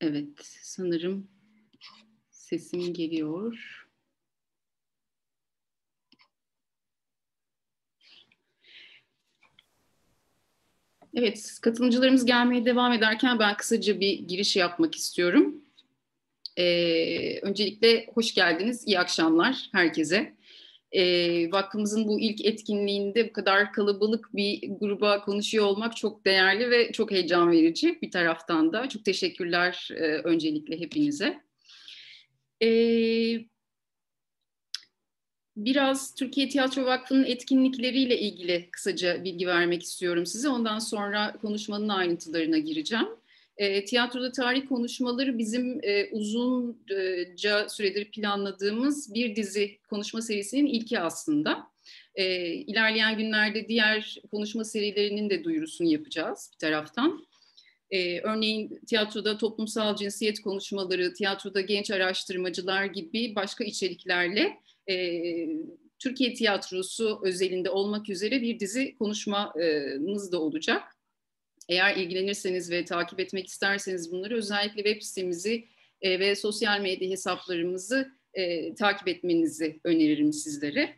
Evet, sanırım sesim geliyor. Evet, katılımcılarımız gelmeye devam ederken ben kısaca bir giriş yapmak istiyorum. Ee, öncelikle hoş geldiniz, iyi akşamlar herkese e, vakfımızın bu ilk etkinliğinde bu kadar kalabalık bir gruba konuşuyor olmak çok değerli ve çok heyecan verici bir taraftan da. Çok teşekkürler e, öncelikle hepinize. E, biraz Türkiye Tiyatro Vakfı'nın etkinlikleriyle ilgili kısaca bilgi vermek istiyorum size. Ondan sonra konuşmanın ayrıntılarına gireceğim. E, tiyatroda tarih konuşmaları bizim e, uzunca süredir planladığımız bir dizi konuşma serisinin ilki aslında. E, ilerleyen günlerde diğer konuşma serilerinin de duyurusunu yapacağız bir taraftan. Ee, örneğin tiyatroda toplumsal cinsiyet konuşmaları, tiyatroda genç araştırmacılar gibi başka içeriklerle e, Türkiye tiyatrosu özelinde olmak üzere bir dizi konuşmamız da olacak. Eğer ilgilenirseniz ve takip etmek isterseniz bunları özellikle web sitemizi e, ve sosyal medya hesaplarımızı e, takip etmenizi öneririm sizlere.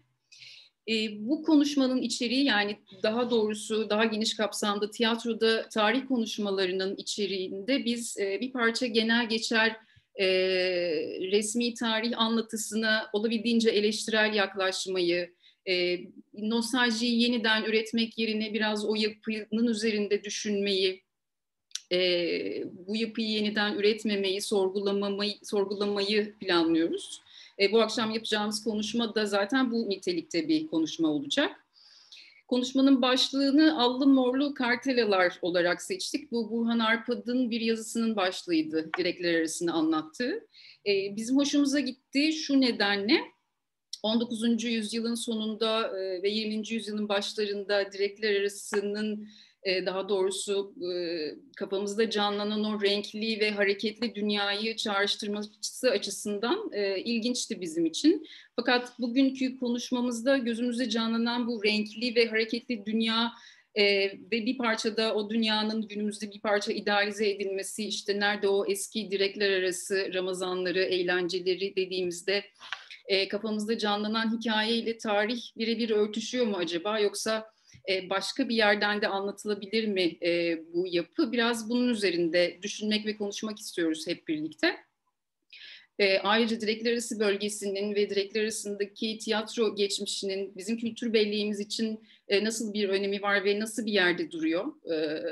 E, bu konuşmanın içeriği yani daha doğrusu daha geniş kapsamda tiyatroda tarih konuşmalarının içeriğinde biz e, bir parça genel geçer e, resmi tarih anlatısına olabildiğince eleştirel yaklaşmayı, e, nostaljiyi yeniden üretmek yerine biraz o yapının üzerinde düşünmeyi, e, bu yapıyı yeniden üretmemeyi, sorgulamamayı, sorgulamayı planlıyoruz. E, bu akşam yapacağımız konuşma da zaten bu nitelikte bir konuşma olacak. Konuşmanın başlığını Allı Morlu Kartelalar olarak seçtik. Bu Burhan Arpad'ın bir yazısının başlığıydı, direkler arasını anlattığı. E, bizim hoşumuza gitti şu nedenle, 19. yüzyılın sonunda e, ve 20. yüzyılın başlarında direkler arasının e, daha doğrusu e, kafamızda canlanan o renkli ve hareketli dünyayı çağrıştırması açısından ilginçti bizim için. Fakat bugünkü konuşmamızda gözümüzde canlanan bu renkli ve hareketli dünya ee, ve bir parçada o dünyanın günümüzde bir parça idealize edilmesi işte nerede o eski direkler arası Ramazanları, eğlenceleri dediğimizde e, kafamızda canlanan hikayeyle tarih birebir örtüşüyor mu acaba yoksa e, başka bir yerden de anlatılabilir mi e, bu yapı? Biraz bunun üzerinde düşünmek ve konuşmak istiyoruz hep birlikte. E, ayrıca Direkler Arası bölgesinin ve Direkler Arası'ndaki tiyatro geçmişinin bizim kültür belliğimiz için e, nasıl bir önemi var ve nasıl bir yerde duruyor? E,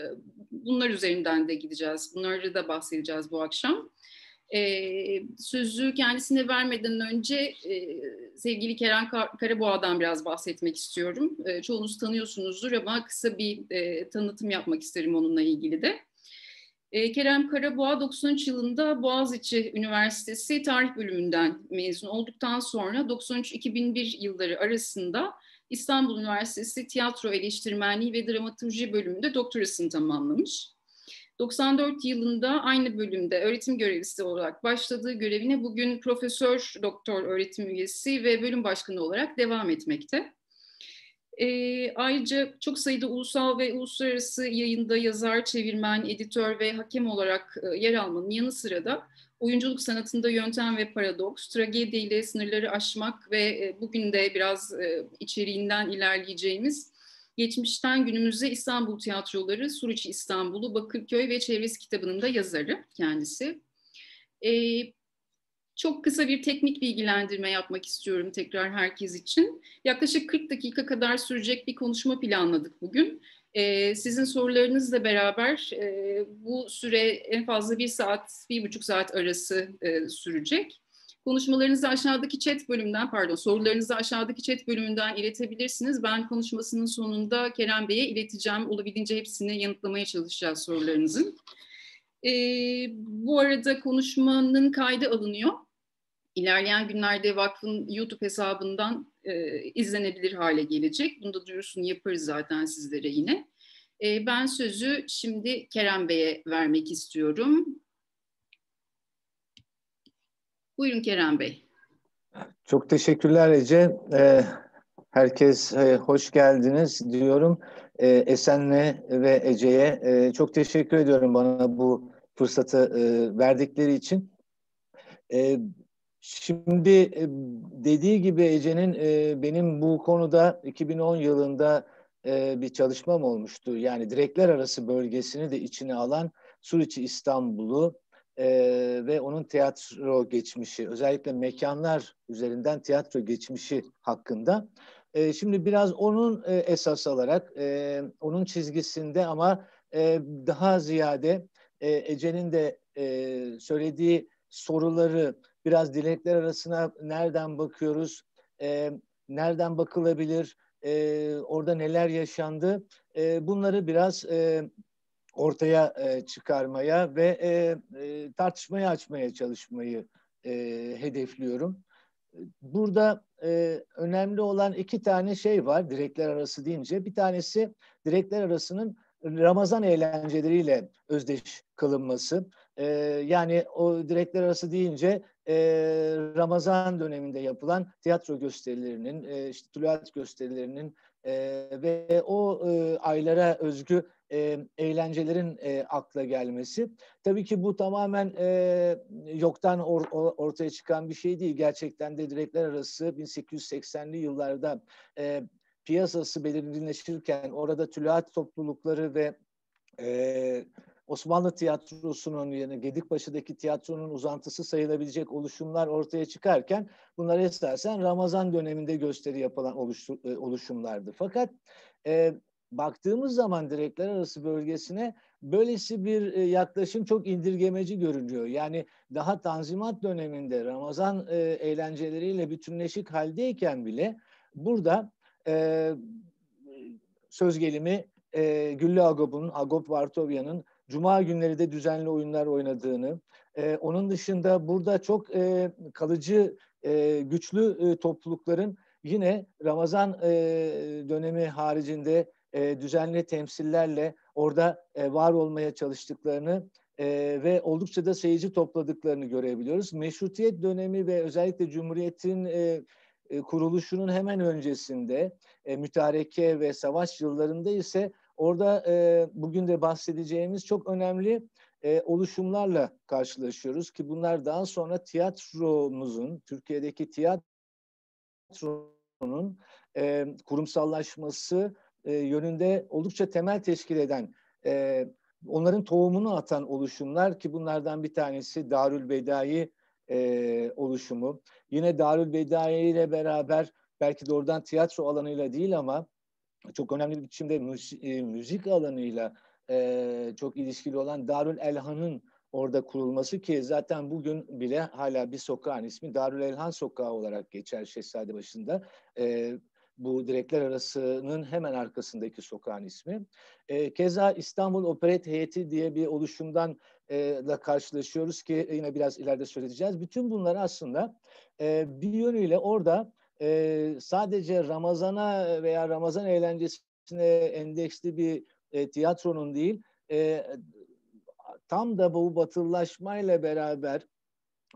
bunlar üzerinden de gideceğiz. Bunları da bahsedeceğiz bu akşam. E, sözü kendisine vermeden önce e, sevgili Kerem Kar- Karaboğa'dan biraz bahsetmek istiyorum. E, çoğunuz tanıyorsunuzdur ama kısa bir e, tanıtım yapmak isterim onunla ilgili de. E, Kerem Karaboğa 93 yılında Boğaziçi Üniversitesi Tarih Bölümünden mezun olduktan sonra 93-2001 yılları arasında İstanbul Üniversitesi Tiyatro Eleştirmenliği ve Dramaturji bölümünde doktorasını tamamlamış. 94 yılında aynı bölümde öğretim görevlisi olarak başladığı görevine bugün profesör doktor öğretim üyesi ve bölüm başkanı olarak devam etmekte. E, ayrıca çok sayıda ulusal ve uluslararası yayında yazar, çevirmen, editör ve hakem olarak e, yer almanın yanı sıra da oyunculuk sanatında yöntem ve paradoks, tragediyle sınırları aşmak ve e, bugün de biraz e, içeriğinden ilerleyeceğimiz Geçmişten günümüze İstanbul tiyatroları, Suriçi İstanbul'u, Bakırköy ve Çevresi kitabının da yazarı kendisi. Ee, çok kısa bir teknik bilgilendirme yapmak istiyorum tekrar herkes için. Yaklaşık 40 dakika kadar sürecek bir konuşma planladık bugün. Ee, sizin sorularınızla beraber e, bu süre en fazla bir saat, bir buçuk saat arası e, sürecek. Konuşmalarınızı aşağıdaki chat bölümünden pardon sorularınızı aşağıdaki chat bölümünden iletebilirsiniz. Ben konuşmasının sonunda Kerem Bey'e ileteceğim. Olabildiğince hepsini yanıtlamaya çalışacağız sorularınızın. E, bu arada konuşmanın kaydı alınıyor. İlerleyen günlerde vakfın YouTube hesabından e, izlenebilir hale gelecek. Bunu da duyurusunu yaparız zaten sizlere yine. E, ben sözü şimdi Kerem Bey'e vermek istiyorum. Buyurun Kerem Bey. Çok teşekkürler Ece. Ee, herkes e, hoş geldiniz diyorum. Ee, Esen'le ve Ece'ye e, çok teşekkür ediyorum bana bu fırsatı e, verdikleri için. Ee, şimdi dediği gibi Ece'nin benim bu konuda 2010 yılında bir çalışmam olmuştu. Yani direkler arası bölgesini de içine alan Suriçi İstanbul'u e, ve onun tiyatro geçmişi, özellikle mekanlar üzerinden tiyatro geçmişi hakkında. E, şimdi biraz onun e, esas alarak, e, onun çizgisinde ama e, daha ziyade e, Ece'nin de e, söylediği soruları biraz dilekler arasına nereden bakıyoruz, e, nereden bakılabilir, e, orada neler yaşandı, e, bunları biraz e, ortaya e, çıkarmaya ve e, e, tartışmayı açmaya çalışmayı e, hedefliyorum. Burada e, önemli olan iki tane şey var direkler arası deyince. Bir tanesi direkler arasının Ramazan eğlenceleriyle özdeş kılınması. E, yani o direkler arası deyince e, Ramazan döneminde yapılan tiyatro gösterilerinin, e, işte gösterilerinin e, ve o e, aylara özgü e, eğlencelerin e, akla gelmesi. Tabii ki bu tamamen e, yoktan or, ortaya çıkan bir şey değil. Gerçekten de direkler arası 1880'li yıllarda e, piyasası belirginleşirken orada tülahat toplulukları ve e, Osmanlı tiyatrosunun yani Gedikbaşı'daki tiyatronun uzantısı sayılabilecek oluşumlar ortaya çıkarken bunlar esasen Ramazan döneminde gösteri yapılan e, oluşumlardı. Fakat e, baktığımız zaman direkler arası bölgesine böylesi bir e, yaklaşım çok indirgemeci görünüyor. Yani daha Tanzimat döneminde Ramazan e, eğlenceleriyle bütünleşik haldeyken bile burada e, söz gelimi e, Güllü Agop'un, Agop Vartovya'nın Cuma günleri de düzenli oyunlar oynadığını, e, onun dışında burada çok e, kalıcı, e, güçlü e, toplulukların yine Ramazan e, dönemi haricinde e, düzenli temsillerle orada e, var olmaya çalıştıklarını e, ve oldukça da seyirci topladıklarını görebiliyoruz. Meşrutiyet dönemi ve özellikle Cumhuriyet'in e, e, kuruluşunun hemen öncesinde e, mütareke ve savaş yıllarında ise orada e, bugün de bahsedeceğimiz çok önemli e, oluşumlarla karşılaşıyoruz ki bunlar daha sonra tiyatromuzun, Türkiye'deki tiyatronun e, kurumsallaşması e, yönünde oldukça temel teşkil eden, e, onların tohumunu atan oluşumlar ki bunlardan bir tanesi Darül Bedai e, oluşumu. Yine Darül Bedai ile beraber belki doğrudan tiyatro alanıyla değil ama çok önemli bir biçimde müzik, e, müzik alanıyla e, çok ilişkili olan Darül Elhan'ın orada kurulması ki zaten bugün bile hala bir sokağın ismi Darül Elhan Sokağı olarak geçer Şehzadebaşı'nda. E, bu direkler arasının hemen arkasındaki sokağın ismi. E, keza İstanbul Operet Heyeti diye bir oluşumdan e, da karşılaşıyoruz ki yine biraz ileride söyleyeceğiz. Bütün bunlar aslında e, bir yönüyle orada e, sadece Ramazan'a veya Ramazan eğlencesine endeksli bir e, tiyatronun değil, e, tam da bu batılılaşmayla beraber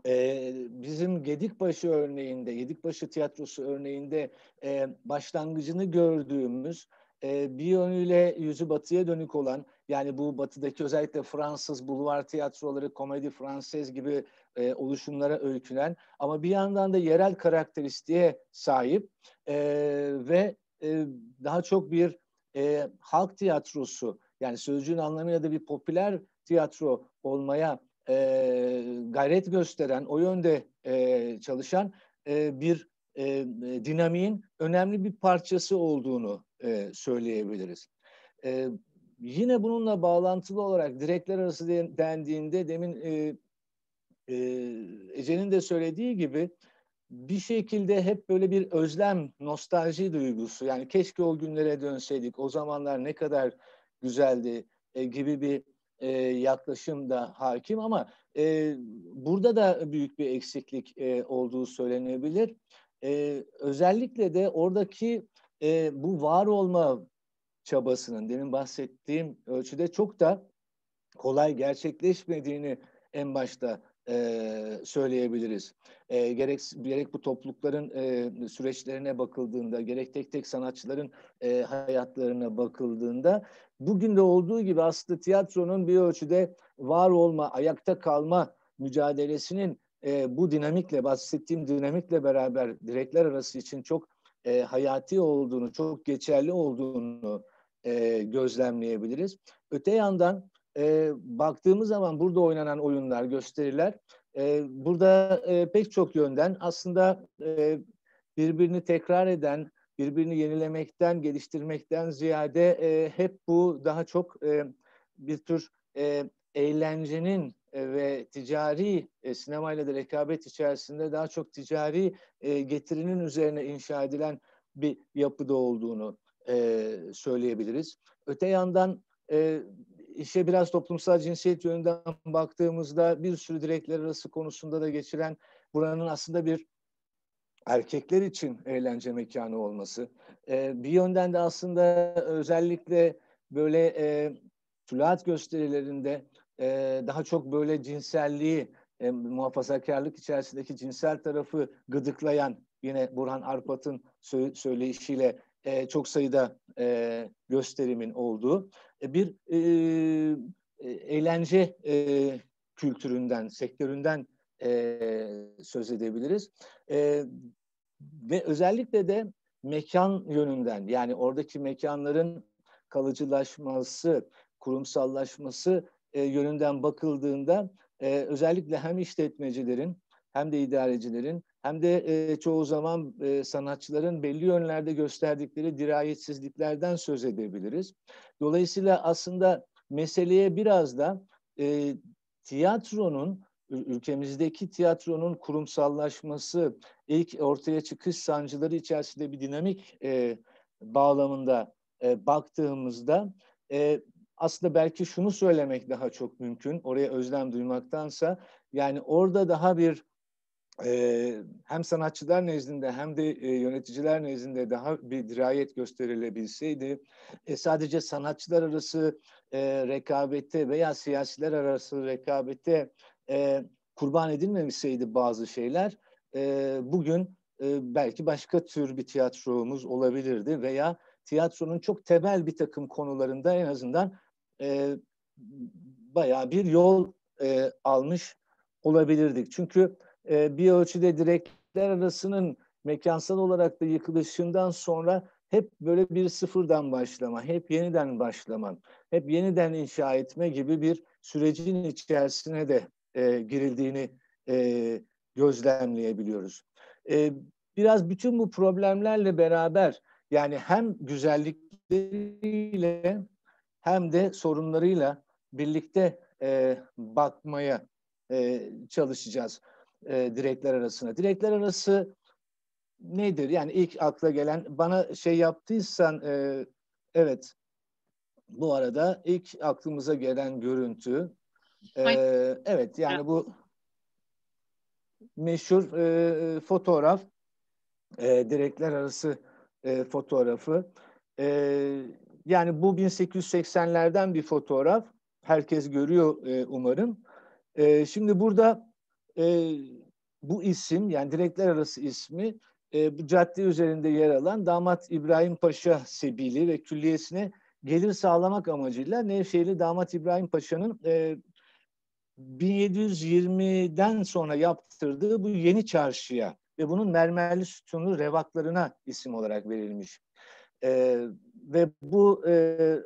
ee, bizim Gedikbaşı örneğinde, Gedikbaşı tiyatrosu örneğinde e, başlangıcını gördüğümüz e, bir yönüyle yüzü batıya dönük olan yani bu batıdaki özellikle Fransız bulvar tiyatroları, komedi Fransız gibi e, oluşumlara öykünen ama bir yandan da yerel karakteristiğe sahip e, ve e, daha çok bir e, halk tiyatrosu yani sözcüğün anlamıyla da bir popüler tiyatro olmaya e, gayret gösteren, o yönde e, çalışan e, bir e, dinamiğin önemli bir parçası olduğunu e, söyleyebiliriz. E, yine bununla bağlantılı olarak direkler arası dendiğinde demin e, e, Ece'nin de söylediği gibi bir şekilde hep böyle bir özlem, nostalji duygusu yani keşke o günlere dönseydik, o zamanlar ne kadar güzeldi e, gibi bir e, yaklaşım da hakim ama e, burada da büyük bir eksiklik e, olduğu söylenebilir. E, özellikle de oradaki e, bu var olma çabasının demin bahsettiğim ölçüde çok da kolay gerçekleşmediğini en başta e, söyleyebiliriz. E, gerek gerek bu toplulukların e, süreçlerine bakıldığında, gerek tek tek sanatçıların e, hayatlarına bakıldığında bugün de olduğu gibi aslında tiyatronun bir ölçüde var olma, ayakta kalma mücadelesinin e, bu dinamikle, bahsettiğim dinamikle beraber direkler arası için çok e, hayati olduğunu, çok geçerli olduğunu e, gözlemleyebiliriz. Öte yandan e, baktığımız zaman burada oynanan oyunlar, gösteriler, e, burada e, pek çok yönden aslında e, birbirini tekrar eden, birbirini yenilemekten, geliştirmekten ziyade e, hep bu daha çok e, bir tür e, eğlencenin e, ve ticari e, sinemayla da rekabet içerisinde daha çok ticari e, getirinin üzerine inşa edilen bir yapıda olduğunu e, söyleyebiliriz. Öte yandan e, işe biraz toplumsal cinsiyet yönünden baktığımızda bir sürü direkler arası konusunda da geçiren buranın aslında bir erkekler için eğlence mekanı olması. E, bir yönden de aslında özellikle böyle e, tülaat gösterilerinde e, daha çok böyle cinselliği, e, muhafazakarlık içerisindeki cinsel tarafı gıdıklayan yine Burhan Arpat'ın sö- söyleyişiyle e, çok sayıda e, gösterimin olduğu e, bir e, eğlence e, kültüründen, sektöründen e, söz edebiliriz. E, ve özellikle de mekan yönünden yani oradaki mekanların kalıcılaşması, kurumsallaşması e, yönünden bakıldığında e, özellikle hem işletmecilerin hem de idarecilerin hem de e, çoğu zaman e, sanatçıların belli yönlerde gösterdikleri dirayetsizliklerden söz edebiliriz. Dolayısıyla aslında meseleye biraz da e, tiyatronun ülkemizdeki tiyatronun kurumsallaşması, ilk ortaya çıkış sancıları içerisinde bir dinamik e, bağlamında e, baktığımızda e, aslında belki şunu söylemek daha çok mümkün, oraya özlem duymaktansa, yani orada daha bir e, hem sanatçılar nezdinde hem de e, yöneticiler nezdinde daha bir dirayet gösterilebilseydi, e, sadece sanatçılar arası e, rekabette veya siyasiler arası rekabette e, kurban edilmemişseydi bazı şeyler e, bugün e, belki başka tür bir tiyatromuz olabilirdi veya tiyatronun çok temel bir takım konularında en azından e, bayağı bir yol e, almış olabilirdik. Çünkü e, bir ölçüde direkler arasının mekansal olarak da yıkılışından sonra hep böyle bir sıfırdan başlama, hep yeniden başlaman, hep yeniden inşa etme gibi bir sürecin içerisine de e, girildiğini e, gözlemleyebiliyoruz. E, biraz bütün bu problemlerle beraber yani hem güzellikleriyle hem de sorunlarıyla birlikte e, bakmaya e, çalışacağız e, direkler arasına. Direkler arası nedir? Yani ilk akla gelen bana şey yaptıysan e, evet bu arada ilk aklımıza gelen görüntü ee, evet yani bu meşhur e, e, fotoğraf e, direkler arası e, fotoğrafı. E, yani bu 1880'lerden bir fotoğraf. Herkes görüyor e, umarım. E, şimdi burada e, bu isim yani direkler arası ismi e, bu cadde üzerinde yer alan damat İbrahim Paşa Sebili ve külliyesine gelir sağlamak amacıyla Nevşehirli damat İbrahim Paşa'nın e, 1720'den sonra yaptırdığı bu yeni çarşıya ve bunun mermerli sütunlu revaklarına isim olarak verilmiş. E, ve bu e,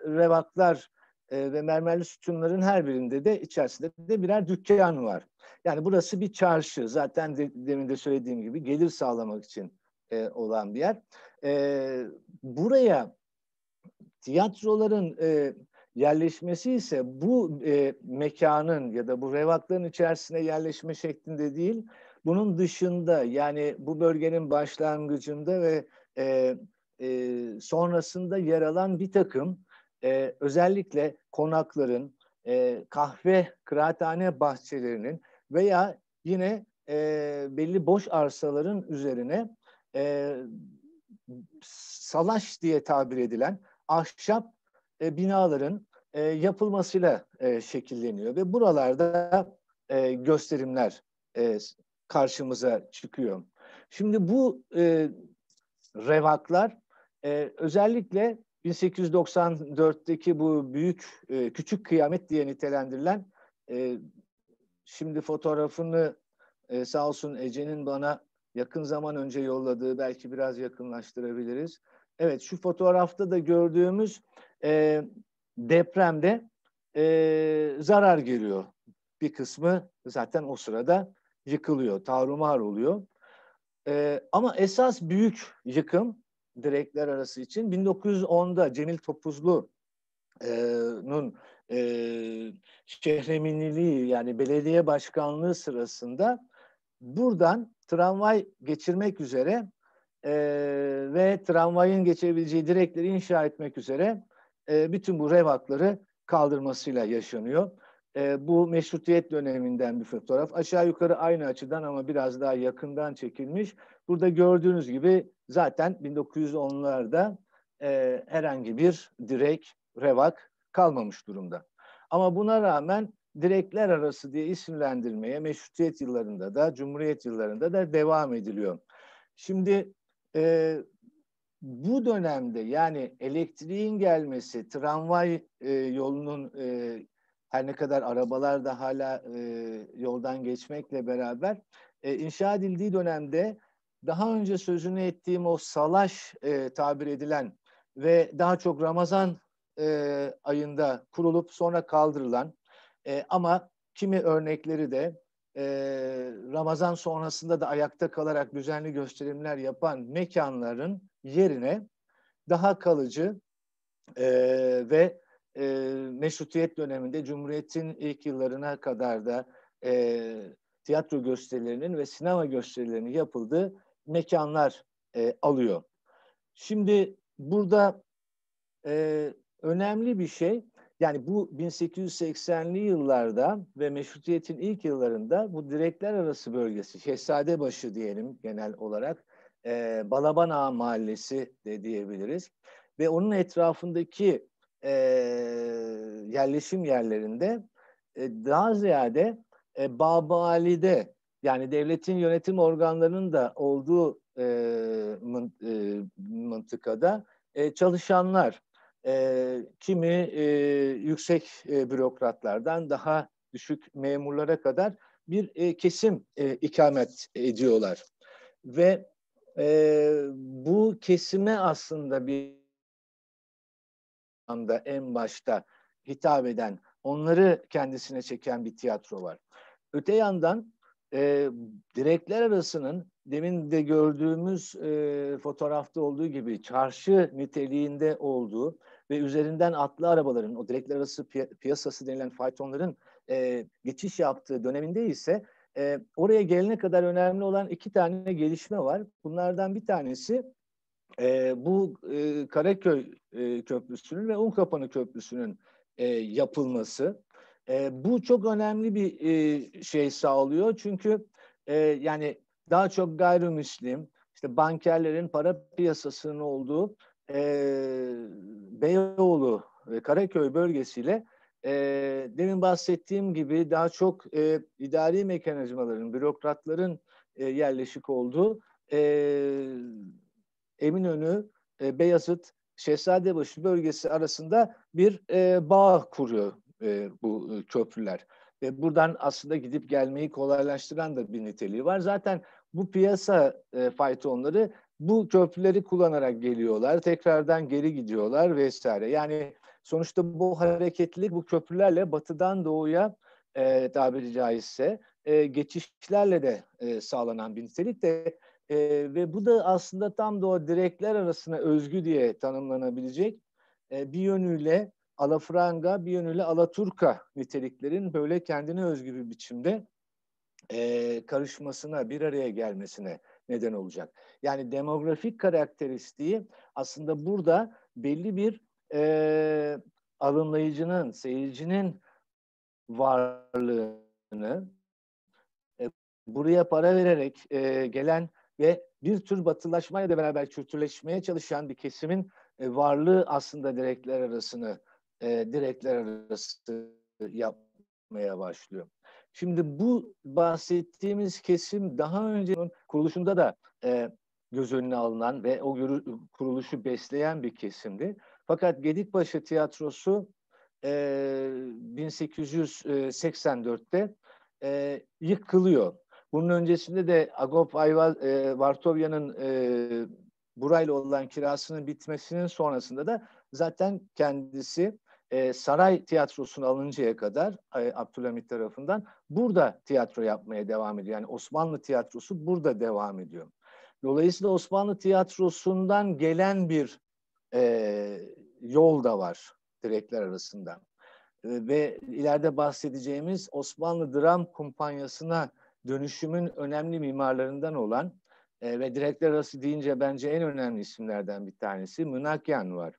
revaklar e, ve mermerli sütunların her birinde de içerisinde de birer dükkan var. Yani burası bir çarşı. Zaten de, demin de söylediğim gibi gelir sağlamak için e, olan bir yer. E, buraya tiyatroların e, Yerleşmesi ise bu e, mekanın ya da bu revakların içerisine yerleşme şeklinde değil, bunun dışında yani bu bölgenin başlangıcında ve e, e, sonrasında yer alan bir takım e, özellikle konakların, e, kahve, kıraathane bahçelerinin veya yine e, belli boş arsaların üzerine e, salaş diye tabir edilen ahşap e, binaların e, yapılmasıyla e, şekilleniyor ve buralarda e, gösterimler e, karşımıza çıkıyor. Şimdi bu e, revaklar e, özellikle 1894'teki bu büyük e, küçük kıyamet diye nitelendirilen e, şimdi fotoğrafını e, sağ olsun Ece'nin bana yakın zaman önce yolladığı belki biraz yakınlaştırabiliriz. Evet şu fotoğrafta da gördüğümüz e, depremde e, zarar geliyor. Bir kısmı zaten o sırada yıkılıyor, tarumar oluyor. E, ama esas büyük yıkım direkler arası için 1910'da Cemil Topuzlu'nun e, şehreminiliği yani belediye başkanlığı sırasında buradan tramvay geçirmek üzere e, ve tramvayın geçebileceği direkleri inşa etmek üzere e, bütün bu revakları kaldırmasıyla yaşanıyor. E, bu meşrutiyet döneminden bir fotoğraf. Aşağı yukarı aynı açıdan ama biraz daha yakından çekilmiş. Burada gördüğünüz gibi zaten 1910'larda e, herhangi bir direk, revak kalmamış durumda. Ama buna rağmen direkler arası diye isimlendirmeye meşrutiyet yıllarında da, cumhuriyet yıllarında da devam ediliyor. Şimdi e, bu dönemde yani elektriğin gelmesi, tramvay e, yolunun e, her ne kadar arabalar da hala e, yoldan geçmekle beraber e, inşa edildiği dönemde daha önce sözünü ettiğim o salaş e, tabir edilen ve daha çok Ramazan e, ayında kurulup sonra kaldırılan e, ama kimi örnekleri de ee, Ramazan sonrasında da ayakta kalarak düzenli gösterimler yapan mekanların yerine daha kalıcı e, ve e, meşrutiyet döneminde Cumhuriyet'in ilk yıllarına kadar da e, tiyatro gösterilerinin ve sinema gösterilerinin yapıldığı mekanlar alıyor. Şimdi burada önemli bir şey yani bu 1880'li yıllarda ve meşrutiyetin ilk yıllarında bu direkler arası bölgesi, Şehzadebaşı diyelim genel olarak, e, Balaban Ağa Mahallesi de diyebiliriz. Ve onun etrafındaki e, yerleşim yerlerinde e, daha ziyade e, Babali'de yani devletin yönetim organlarının da olduğu e, e mıntıkada e, çalışanlar e, kimi e, yüksek e, bürokratlardan daha düşük memurlara kadar bir e, kesim e, ikamet ediyorlar. Ve e, bu kesime aslında bir anda en başta hitap eden, onları kendisine çeken bir tiyatro var. Öte yandan e, direkler arasının demin de gördüğümüz e, fotoğrafta olduğu gibi çarşı niteliğinde olduğu ve üzerinden atlı arabaların, o direkler arası piy- piyasası denilen faytonların e, geçiş yaptığı döneminde ise e, oraya gelene kadar önemli olan iki tane gelişme var. Bunlardan bir tanesi e, bu e, Karaköy e, Köprüsü'nün ve Unkapanı Köprüsü'nün e, yapılması. E, bu çok önemli bir e, şey sağlıyor çünkü e, yani daha çok gayrimüslim, işte bankerlerin para piyasasının olduğu e, Beyoğlu ve Karaköy bölgesiyle e, demin bahsettiğim gibi daha çok e, idari mekanizmaların, bürokratların e, yerleşik olduğu e, Eminönü, e, Beyazıt, Şehzadebaşı bölgesi arasında bir e, bağ kuruyor e, bu e, köprüler. Ve buradan aslında gidip gelmeyi kolaylaştıran da bir niteliği var. Zaten bu piyasa e, faytonları bu köprüleri kullanarak geliyorlar, tekrardan geri gidiyorlar vesaire. Yani sonuçta bu hareketlilik bu köprülerle batıdan doğuya e, tabiri caizse e, geçişlerle de e, sağlanan bir nitelik de e, ve bu da aslında tam da o direkler arasına özgü diye tanımlanabilecek e, bir yönüyle alafranga bir yönüyle alaturka niteliklerin böyle kendine özgü bir biçimde e, karışmasına, bir araya gelmesine neden olacak. Yani demografik karakteristiği aslında burada belli bir e, alımlayıcının, seyircinin varlığını e, buraya para vererek e, gelen ve bir tür batılaşmayla da beraber kültürleşmeye çalışan bir kesimin e, varlığı aslında direkler arasını e, direkler arası yapmaya başlıyor. Şimdi bu bahsettiğimiz kesim daha önce kuruluşunda da e, göz önüne alınan ve o kuruluşu besleyen bir kesimdi. Fakat Gedikbaşı Tiyatrosu e, 1884'te e, yıkılıyor. Bunun öncesinde de Agop Ayva, e, Vartovya'nın e, burayla olan kirasının bitmesinin sonrasında da zaten kendisi e, saray tiyatrosuna alıncaya kadar e, Abdülhamit tarafından burada tiyatro yapmaya devam ediyor. Yani Osmanlı tiyatrosu burada devam ediyor. Dolayısıyla Osmanlı tiyatrosundan gelen bir e, yol da var direkler arasında. E, ve ileride bahsedeceğimiz Osmanlı Dram Kumpanyası'na dönüşümün önemli mimarlarından olan e, ve direkler arası deyince bence en önemli isimlerden bir tanesi Münakyan var.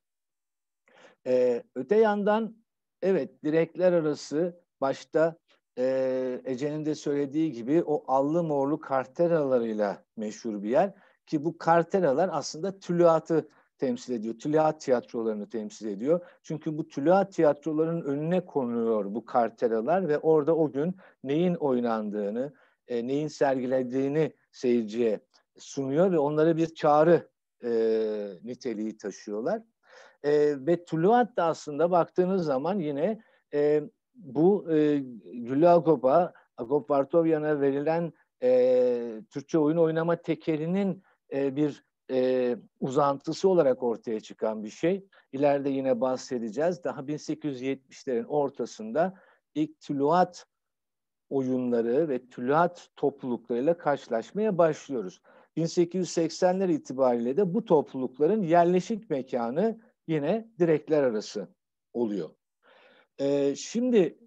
Ee, öte yandan evet direkler arası başta e, Ece'nin de söylediği gibi o allı morlu karteralarıyla meşhur bir yer. Ki bu karteralar aslında tülyatı temsil ediyor. Tülyat tiyatrolarını temsil ediyor. Çünkü bu tülyat tiyatrolarının önüne konuluyor bu karteralar ve orada o gün neyin oynandığını, e, neyin sergilediğini seyirciye sunuyor ve onlara bir çağrı e, niteliği taşıyorlar. E, ve Tuluat da aslında baktığınız zaman yine e, bu e, Güllü Akop'a, Akop Vartovyan'a verilen e, Türkçe oyun oynama tekerinin e, bir e, uzantısı olarak ortaya çıkan bir şey. İleride yine bahsedeceğiz. Daha 1870'lerin ortasında ilk tüluat oyunları ve tüluat topluluklarıyla karşılaşmaya başlıyoruz. 1880'ler itibariyle de bu toplulukların yerleşik mekanı yine direkler arası oluyor. E, şimdi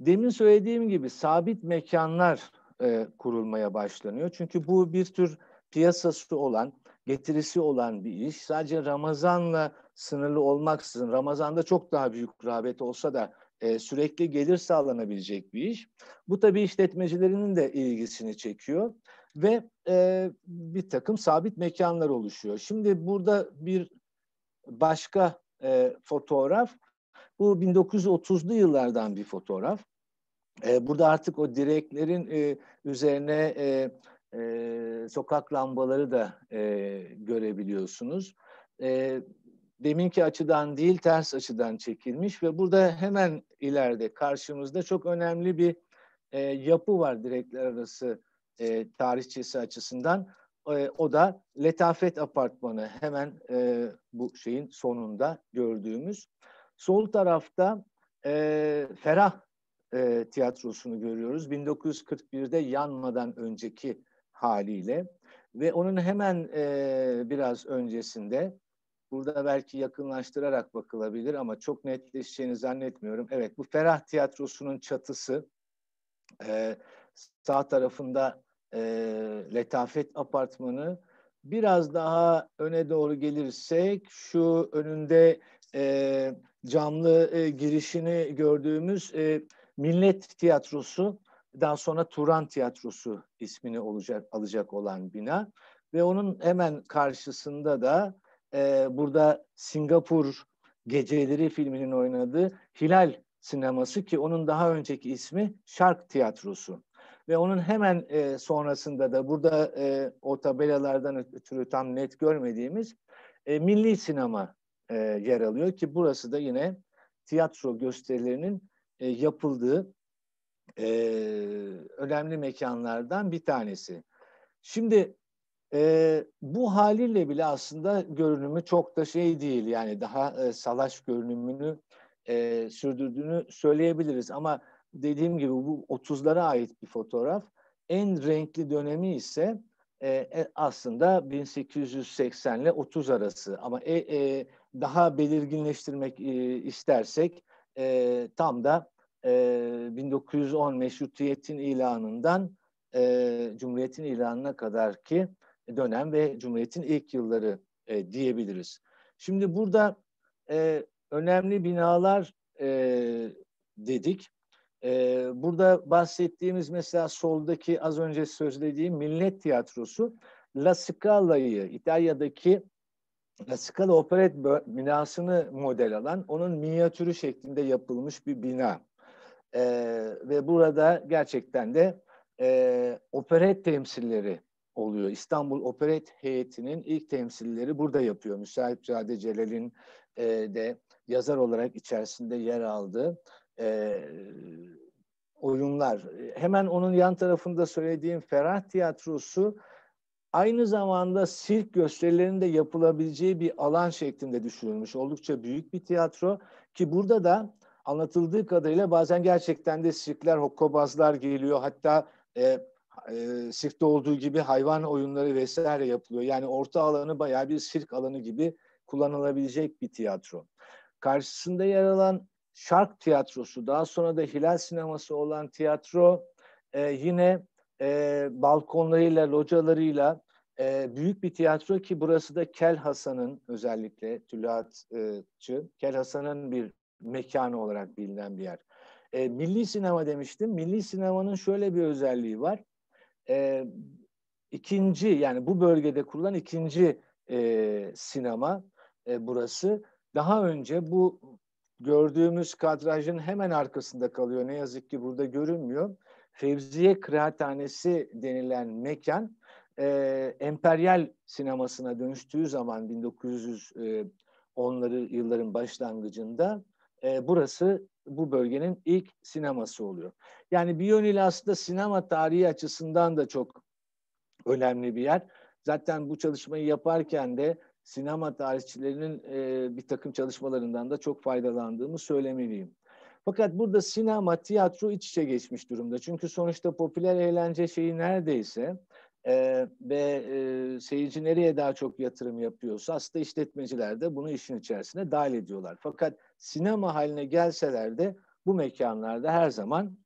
demin söylediğim gibi sabit mekanlar e, kurulmaya başlanıyor. Çünkü bu bir tür piyasası olan, getirisi olan bir iş. Sadece Ramazan'la sınırlı olmaksızın, Ramazan'da çok daha büyük rağbet olsa da e, sürekli gelir sağlanabilecek bir iş. Bu tabii işletmecilerinin de ilgisini çekiyor ve e, bir takım sabit mekanlar oluşuyor. Şimdi burada bir başka e, fotoğraf. Bu 1930'lu yıllardan bir fotoğraf. E, burada artık o direklerin e, üzerine e, e, sokak lambaları da e, görebiliyorsunuz. E, deminki açıdan değil ters açıdan çekilmiş ve burada hemen ileride karşımızda çok önemli bir e, yapı var direkler arası e, tarihçesi açısından. E, o da Letafet Apartmanı hemen e, bu şeyin sonunda gördüğümüz. Sol tarafta e, Ferah e, tiyatrosunu görüyoruz. 1941'de yanmadan önceki haliyle ve onun hemen e, biraz öncesinde burada belki yakınlaştırarak bakılabilir ama çok netleşeceğini zannetmiyorum. Evet bu Ferah tiyatrosunun çatısı e, sağ tarafında e, Letafet Apartmanı biraz daha öne doğru gelirsek şu önünde e, camlı e, girişini gördüğümüz e, Millet Tiyatrosu daha sonra Turan Tiyatrosu ismini olacak alacak olan bina ve onun hemen karşısında da e, burada Singapur Geceleri filminin oynadığı Hilal sineması ki onun daha önceki ismi Şark Tiyatrosu. Ve onun hemen e, sonrasında da burada e, o tabelalardan ötürü tam net görmediğimiz e, milli sinema e, yer alıyor ki burası da yine tiyatro gösterilerinin e, yapıldığı e, önemli mekanlardan bir tanesi. Şimdi e, bu haliyle bile aslında görünümü çok da şey değil yani daha e, salaş görünümünü e, sürdürdüğünü söyleyebiliriz ama dediğim gibi bu 30'lara ait bir fotoğraf. En renkli dönemi ise e, e aslında 1880 ile 30 arası ama e, e, daha belirginleştirmek e, istersek e, tam da e, 1910 meşrutiyetin ilanından e, Cumhuriyet'in ilanına kadar ki dönem ve Cumhuriyet'in ilk yılları e, diyebiliriz. Şimdi burada e, önemli binalar e, dedik. E, burada bahsettiğimiz mesela soldaki az önce sözlediğim Millet Tiyatrosu La Scala'yı İtalya'daki La Scala Operet binasını model alan onun minyatürü şeklinde yapılmış bir bina. E, ve burada gerçekten de e, operet temsilleri oluyor. İstanbul Operet Heyeti'nin ilk temsilleri burada yapıyor. Müsahipzade Celal'in e, de yazar olarak içerisinde yer aldığı e, oyunlar. Hemen onun yan tarafında söylediğim Ferah Tiyatrosu aynı zamanda sirk gösterilerinde yapılabileceği bir alan şeklinde düşünülmüş. Oldukça büyük bir tiyatro ki burada da anlatıldığı kadarıyla bazen gerçekten de sirkler, hokkobazlar geliyor. Hatta e, e, sirkte olduğu gibi hayvan oyunları vesaire yapılıyor. Yani orta alanı bayağı bir sirk alanı gibi kullanılabilecek bir tiyatro. Karşısında yer alan Şark Tiyatrosu, daha sonra da Hilal Sineması olan tiyatro e, yine e, balkonlarıyla, localarıyla e, büyük bir tiyatro ki burası da Kel Hasan'ın özellikle Tülahatçı, Kel Hasan'ın bir mekanı olarak bilinen bir yer. E, milli sinema demiştim. Milli sinemanın şöyle bir özelliği var. E, ikinci yani bu bölgede kurulan ikinci e, sinema e, burası. Daha önce bu gördüğümüz kadrajın hemen arkasında kalıyor. Ne yazık ki burada görünmüyor. Fevziye Kıraathanesi denilen mekan e, emperyal sinemasına dönüştüğü zaman 1900 e, yılların başlangıcında e, burası bu bölgenin ilk sineması oluyor. Yani bir yönüyle aslında sinema tarihi açısından da çok önemli bir yer. Zaten bu çalışmayı yaparken de sinema tarihçilerinin e, bir takım çalışmalarından da çok faydalandığımı söylemeliyim. Fakat burada sinema, tiyatro iç içe geçmiş durumda. Çünkü sonuçta popüler eğlence şeyi neredeyse e, ve e, seyirci nereye daha çok yatırım yapıyorsa aslında işletmeciler de bunu işin içerisine dahil ediyorlar. Fakat sinema haline gelseler de bu mekanlarda her zaman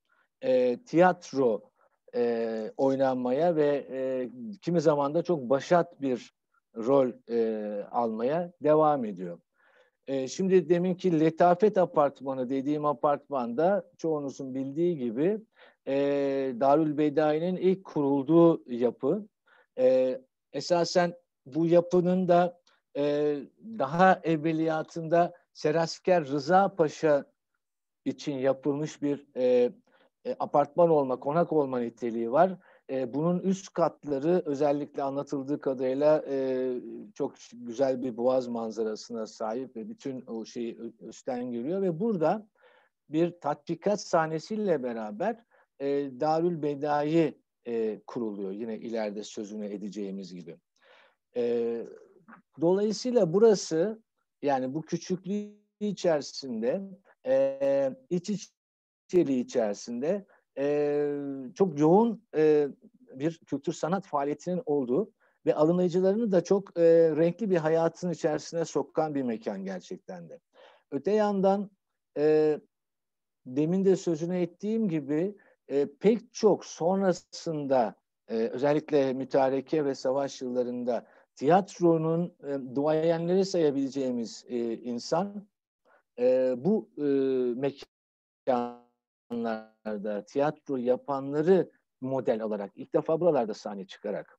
e, tiyatro e, oynanmaya ve e, kimi zaman da çok başat bir rol e, almaya devam ediyor. E, şimdi deminki Letafet Apartmanı dediğim apartmanda çoğunuzun bildiği gibi e, Darül Bedai'nin ilk kurulduğu yapı. E, esasen bu yapının da e, daha evveliyatında Serasker Rıza Paşa için yapılmış bir e, e, apartman olma, konak olma niteliği var. E, bunun üst katları özellikle anlatıldığı kadarıyla e, çok güzel bir boğaz manzarasına sahip ve bütün o şeyi üstten görüyor ve burada bir tatbikat sahnesiyle beraber e, Darül Bedai e, kuruluyor. Yine ileride sözünü edeceğimiz gibi. E, dolayısıyla burası yani bu küçüklüğü içerisinde e, iç içeriği içerisinde e, çok yoğun e, bir kültür sanat faaliyetinin olduğu ve alımlayıcılarını da çok e, renkli bir hayatın içerisine sokan bir mekan gerçekten de. Öte yandan e, demin de sözünü ettiğim gibi e, pek çok sonrasında e, özellikle mütareke ve savaş yıllarında tiyatronun e, duayenleri sayabileceğimiz e, insan e, bu e, mekan insanlarda tiyatro yapanları model alarak ilk defa buralarda sahne çıkarak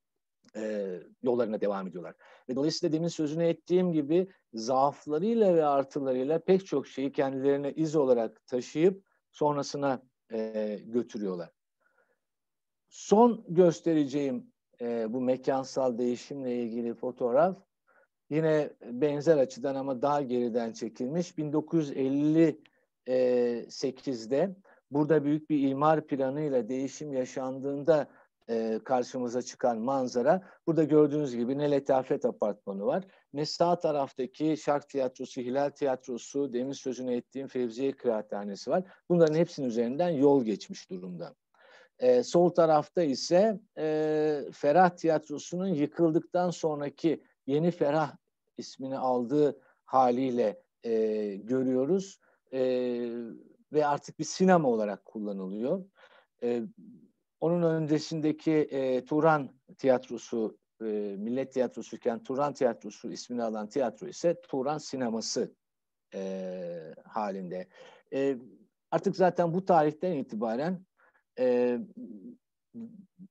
e, yollarına devam ediyorlar. Ve dolayısıyla demin sözünü ettiğim gibi zaaflarıyla ve artılarıyla pek çok şeyi kendilerine iz olarak taşıyıp sonrasına e, götürüyorlar. Son göstereceğim e, bu mekansal değişimle ilgili fotoğraf yine benzer açıdan ama daha geriden çekilmiş 1958'de burada büyük bir imar planıyla değişim yaşandığında e, karşımıza çıkan manzara. Burada gördüğünüz gibi ne Letafet Apartmanı var ne sağ taraftaki Şark Tiyatrosu, Hilal Tiyatrosu, demin sözünü ettiğim Fevziye Kıraathanesi var. Bunların hepsinin üzerinden yol geçmiş durumda. E, sol tarafta ise e, Ferah Tiyatrosu'nun yıkıldıktan sonraki yeni Ferah ismini aldığı haliyle e, görüyoruz. E, ve artık bir sinema olarak kullanılıyor. E, onun öncesindeki e, Turan Tiyatrosu, e, Millet Tiyatrosu iken Turan Tiyatrosu ismini alan tiyatro ise Turan Sineması e, halinde. E, artık zaten bu tarihten itibaren e,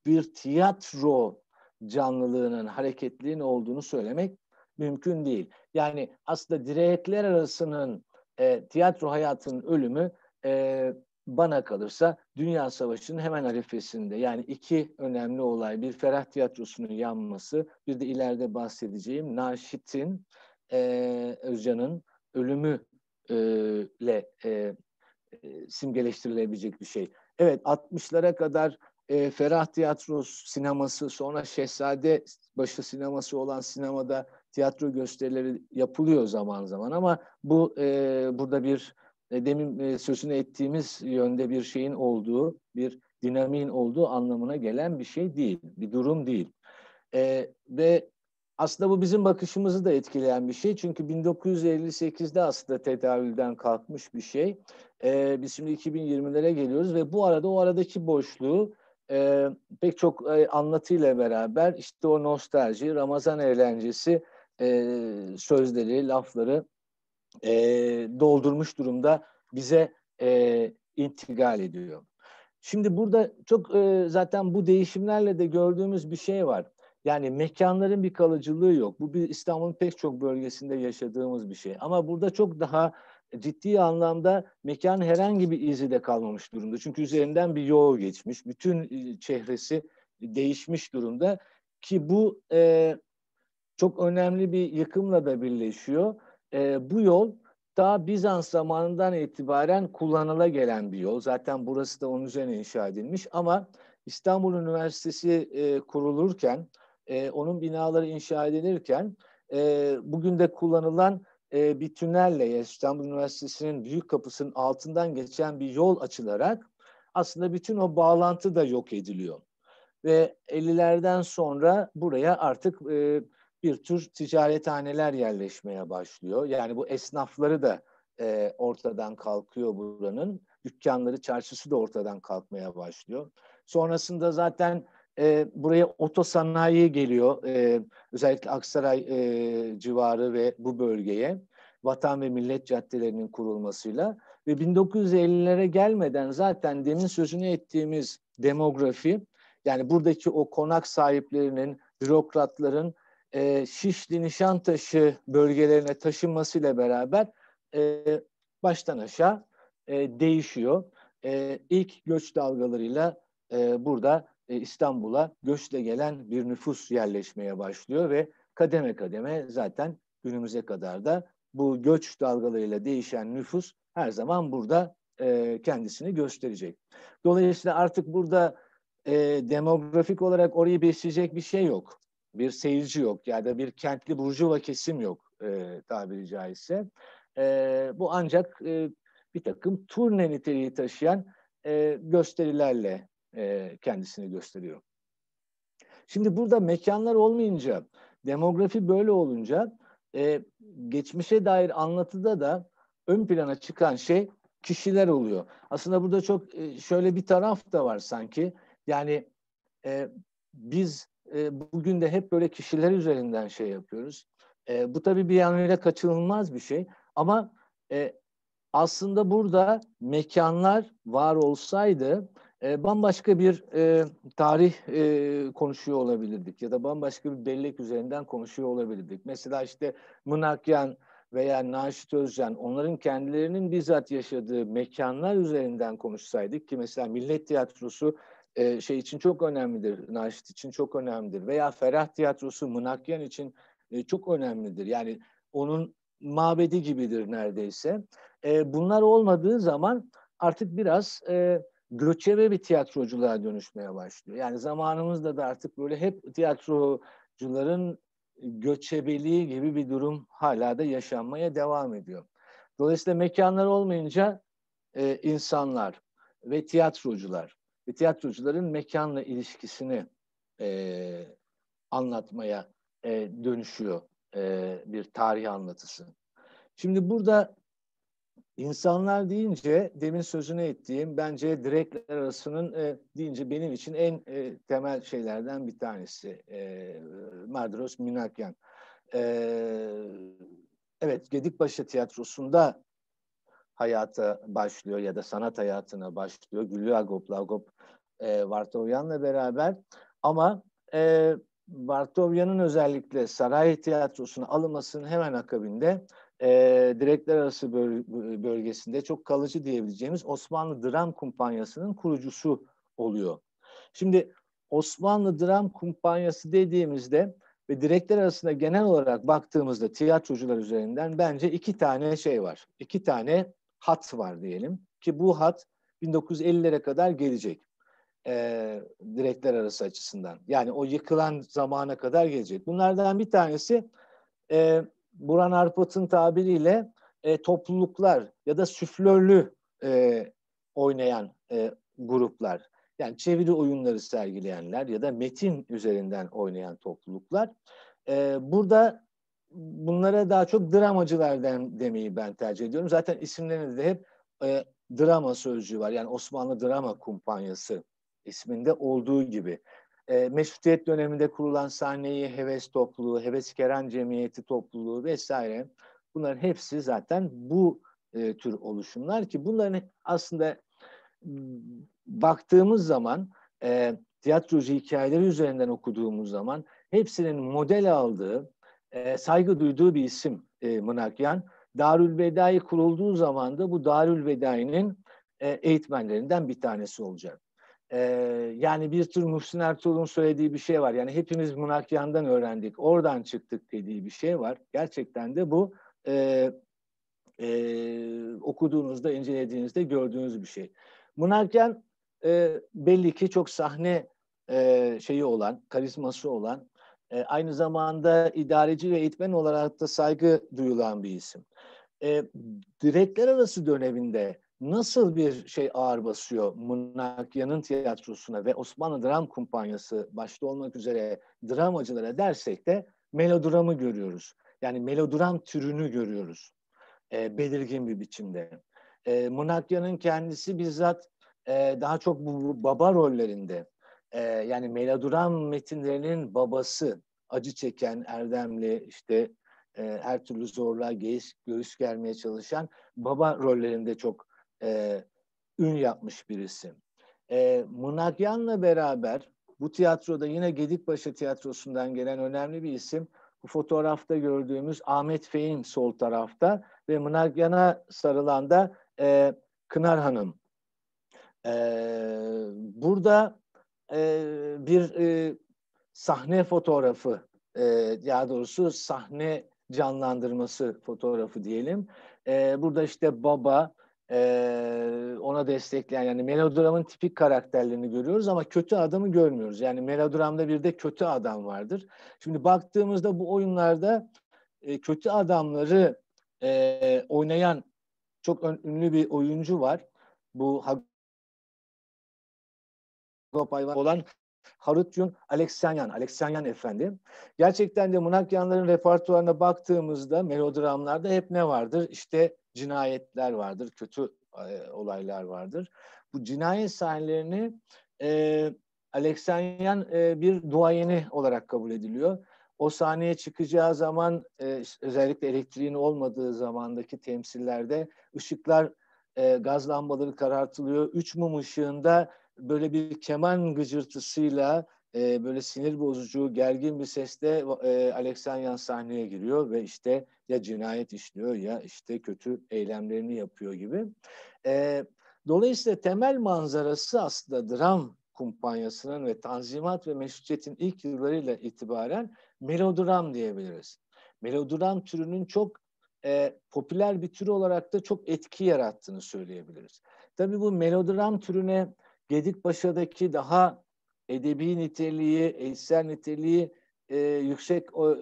bir tiyatro canlılığının, hareketliğin olduğunu söylemek mümkün değil. Yani aslında direkler arasının e, tiyatro hayatının ölümü e, bana kalırsa Dünya Savaşı'nın hemen arifesinde yani iki önemli olay bir Ferah Tiyatrosu'nun yanması bir de ileride bahsedeceğim Naşit'in e, Özcan'ın ölümü ile e, simgeleştirilebilecek bir şey. Evet 60'lara kadar e, Ferah Tiyatrosu sineması sonra Şehzade Başı sineması olan sinemada tiyatro gösterileri yapılıyor zaman zaman ama bu e, burada bir e, demin e, sözünü ettiğimiz yönde bir şeyin olduğu, bir dinamiğin olduğu anlamına gelen bir şey değil, bir durum değil. E, ve aslında bu bizim bakışımızı da etkileyen bir şey. Çünkü 1958'de aslında tedavülden kalkmış bir şey. E, biz şimdi 2020'lere geliyoruz ve bu arada o aradaki boşluğu e, pek çok e, anlatıyla beraber işte o nostalji, Ramazan eğlencesi e, sözleri, lafları e, doldurmuş durumda bize e, intikal ediyor. Şimdi burada çok e, zaten bu değişimlerle de gördüğümüz bir şey var. Yani mekanların bir kalıcılığı yok. Bu bir İstanbul'un pek çok bölgesinde yaşadığımız bir şey. Ama burada çok daha ciddi anlamda mekan herhangi bir izi de kalmamış durumda. Çünkü üzerinden bir yol geçmiş. Bütün e, çehresi değişmiş durumda ki bu e, çok önemli bir yıkımla da birleşiyor e, bu yol daha Bizans zamanından itibaren kullanıla gelen bir yol. Zaten burası da onun üzerine inşa edilmiş ama İstanbul Üniversitesi e, kurulurken, e, onun binaları inşa edilirken e, bugün de kullanılan e, bir tünelle İstanbul Üniversitesi'nin büyük kapısının altından geçen bir yol açılarak aslında bütün o bağlantı da yok ediliyor. Ve 50'lerden sonra buraya artık e, bir tür ticarethaneler yerleşmeye başlıyor. Yani bu esnafları da e, ortadan kalkıyor buranın. Dükkanları, çarşısı da ortadan kalkmaya başlıyor. Sonrasında zaten e, buraya otosanayi geliyor. E, özellikle Aksaray e, civarı ve bu bölgeye. Vatan ve Millet Caddelerinin kurulmasıyla ve 1950'lere gelmeden zaten demin sözünü ettiğimiz demografi yani buradaki o konak sahiplerinin, bürokratların e, Şişli Nişantaşı bölgelerine taşınmasıyla beraber e, baştan aşağı e, değişiyor. E, ilk göç dalgalarıyla e, burada e, İstanbul'a göçle gelen bir nüfus yerleşmeye başlıyor ve kademe kademe zaten günümüze kadar da bu göç dalgalarıyla değişen nüfus her zaman burada e, kendisini gösterecek. Dolayısıyla artık burada e, demografik olarak orayı besleyecek bir şey yok bir seyirci yok ya da bir kentli burjuva kesim yok e, tabiri caizse. E, bu ancak e, bir takım turne niteliği taşıyan e, gösterilerle e, kendisini gösteriyor. Şimdi burada mekanlar olmayınca, demografi böyle olunca e, geçmişe dair anlatıda da ön plana çıkan şey kişiler oluyor. Aslında burada çok e, şöyle bir taraf da var sanki. Yani e, biz e, bugün de hep böyle kişiler üzerinden şey yapıyoruz. E, bu tabii bir yanıyla kaçınılmaz bir şey ama e, aslında burada mekanlar var olsaydı e, bambaşka bir e, tarih e, konuşuyor olabilirdik ya da bambaşka bir bellek üzerinden konuşuyor olabilirdik. Mesela işte Mınakyan veya Naşit Özcan onların kendilerinin bizzat yaşadığı mekanlar üzerinden konuşsaydık ki mesela Millet Tiyatrosu e, şey için çok önemlidir, Naşit için çok önemlidir veya Ferah Tiyatrosu Mınakyan için e, çok önemlidir. Yani onun mabedi gibidir neredeyse. E, bunlar olmadığı zaman artık biraz e, göçebe bir tiyatroculuğa dönüşmeye başlıyor. Yani zamanımızda da artık böyle hep tiyatrocuların göçebeliği gibi bir durum hala da yaşanmaya devam ediyor. Dolayısıyla mekanlar olmayınca e, insanlar ve tiyatrocular ve tiyatrocuların mekanla ilişkisini e, anlatmaya e, dönüşüyor e, bir tarih anlatısı. Şimdi burada insanlar deyince demin sözüne ettiğim bence direktler arasının e, deyince benim için en e, temel şeylerden bir tanesi e, Madros Minakyan. E, evet Gedikbaşı Tiyatrosu'nda hayata başlıyor ya da sanat hayatına başlıyor. Güllü Agop, Lagop e, Vartovyan'la beraber ama e, Vartovyan'ın özellikle saray tiyatrosuna alınmasının hemen akabinde e, direkler arası böl bölgesinde çok kalıcı diyebileceğimiz Osmanlı Dram Kumpanyası'nın kurucusu oluyor. Şimdi Osmanlı Dram Kumpanyası dediğimizde ve direkler arasında genel olarak baktığımızda tiyatrocular üzerinden bence iki tane şey var. İki tane hat var diyelim ki bu hat 1950'lere kadar gelecek e, direkler arası açısından. Yani o yıkılan zamana kadar gelecek. Bunlardan bir tanesi e, Buran Arpat'ın tabiriyle e, topluluklar ya da süflörlü e, oynayan e, gruplar. Yani çeviri oyunları sergileyenler ya da metin üzerinden oynayan topluluklar. E, burada bunlara daha çok dramacılar dem, demeyi ben tercih ediyorum. Zaten isimlerinde de hep e, drama sözcüğü var. Yani Osmanlı Drama Kumpanyası isminde olduğu gibi. E, meşrutiyet döneminde kurulan sahneyi Heves Topluluğu, Heves Keren Cemiyeti Topluluğu vesaire bunların hepsi zaten bu e, tür oluşumlar ki bunların aslında ıı, baktığımız zaman e, tiyatrocu hikayeleri üzerinden okuduğumuz zaman hepsinin model aldığı e, saygı duyduğu bir isim e, Mınakyan. Darül Vedai kurulduğu zaman da bu Darül Vedai'nin e, eğitmenlerinden bir tanesi olacak. E, yani bir tür Muhsin Ertuğrul'un söylediği bir şey var. Yani hepimiz Mınakyan'dan öğrendik, oradan çıktık dediği bir şey var. Gerçekten de bu e, e, okuduğunuzda, incelediğinizde gördüğünüz bir şey. Mınakyan e, belli ki çok sahne e, şeyi olan, karizması olan e, aynı zamanda idareci ve eğitmen olarak da saygı duyulan bir isim. E, direkler arası döneminde nasıl bir şey ağır basıyor Munakya'nın tiyatrosuna ve Osmanlı Dram Kumpanyası başta olmak üzere dramacılara dersek de melodramı görüyoruz. Yani melodram türünü görüyoruz e, belirgin bir biçimde. E, Munakya'nın kendisi bizzat e, daha çok bu baba rollerinde e, yani Meladuran metinlerinin babası acı çeken Erdemli işte e, her türlü zorluğa geç, göğüs germeye çalışan baba rollerinde çok e, ün yapmış birisi. E, Mınagyan'la beraber bu tiyatroda yine Gedikbaşı Tiyatrosu'ndan gelen önemli bir isim bu fotoğrafta gördüğümüz Ahmet Fehim sol tarafta ve Mınagyan'a sarılan da e, Kınar Hanım. E, burada e, bir e, sahne fotoğrafı, e, ya doğrusu sahne canlandırması fotoğrafı diyelim. E, burada işte baba, ee, ona destekleyen yani melodramın tipik karakterlerini görüyoruz ama kötü adamı görmüyoruz. Yani melodramda bir de kötü adam vardır. Şimdi baktığımızda bu oyunlarda e, kötü adamları e, oynayan çok ön, ünlü bir oyuncu var. Bu Europa'yı olan Harutyun Aleksanyan, Aleksanyan Efendi. Gerçekten de Munakyanların repertuarına baktığımızda melodramlarda hep ne vardır? İşte cinayetler vardır, kötü e, olaylar vardır. Bu cinayet sahnelerini e, Aleksanyan e, bir duayeni olarak kabul ediliyor. O sahneye çıkacağı zaman e, özellikle elektriğin olmadığı zamandaki temsillerde ışıklar, e, gaz lambaları karartılıyor. Üç mum ışığında böyle bir keman gıcırtısıyla e, böyle sinir bozucu, gergin bir sesle e, Aleksanyan sahneye giriyor ve işte ya cinayet işliyor ya işte kötü eylemlerini yapıyor gibi. E, dolayısıyla temel manzarası aslında dram kumpanyasının ve Tanzimat ve Meşrutiyet'in ilk yıllarıyla itibaren melodram diyebiliriz. Melodram türünün çok e, popüler bir tür olarak da çok etki yarattığını söyleyebiliriz. Tabii bu melodram türüne Gedikpaşa'daki daha edebi niteliği, eğitsel niteliği e, yüksek o, e,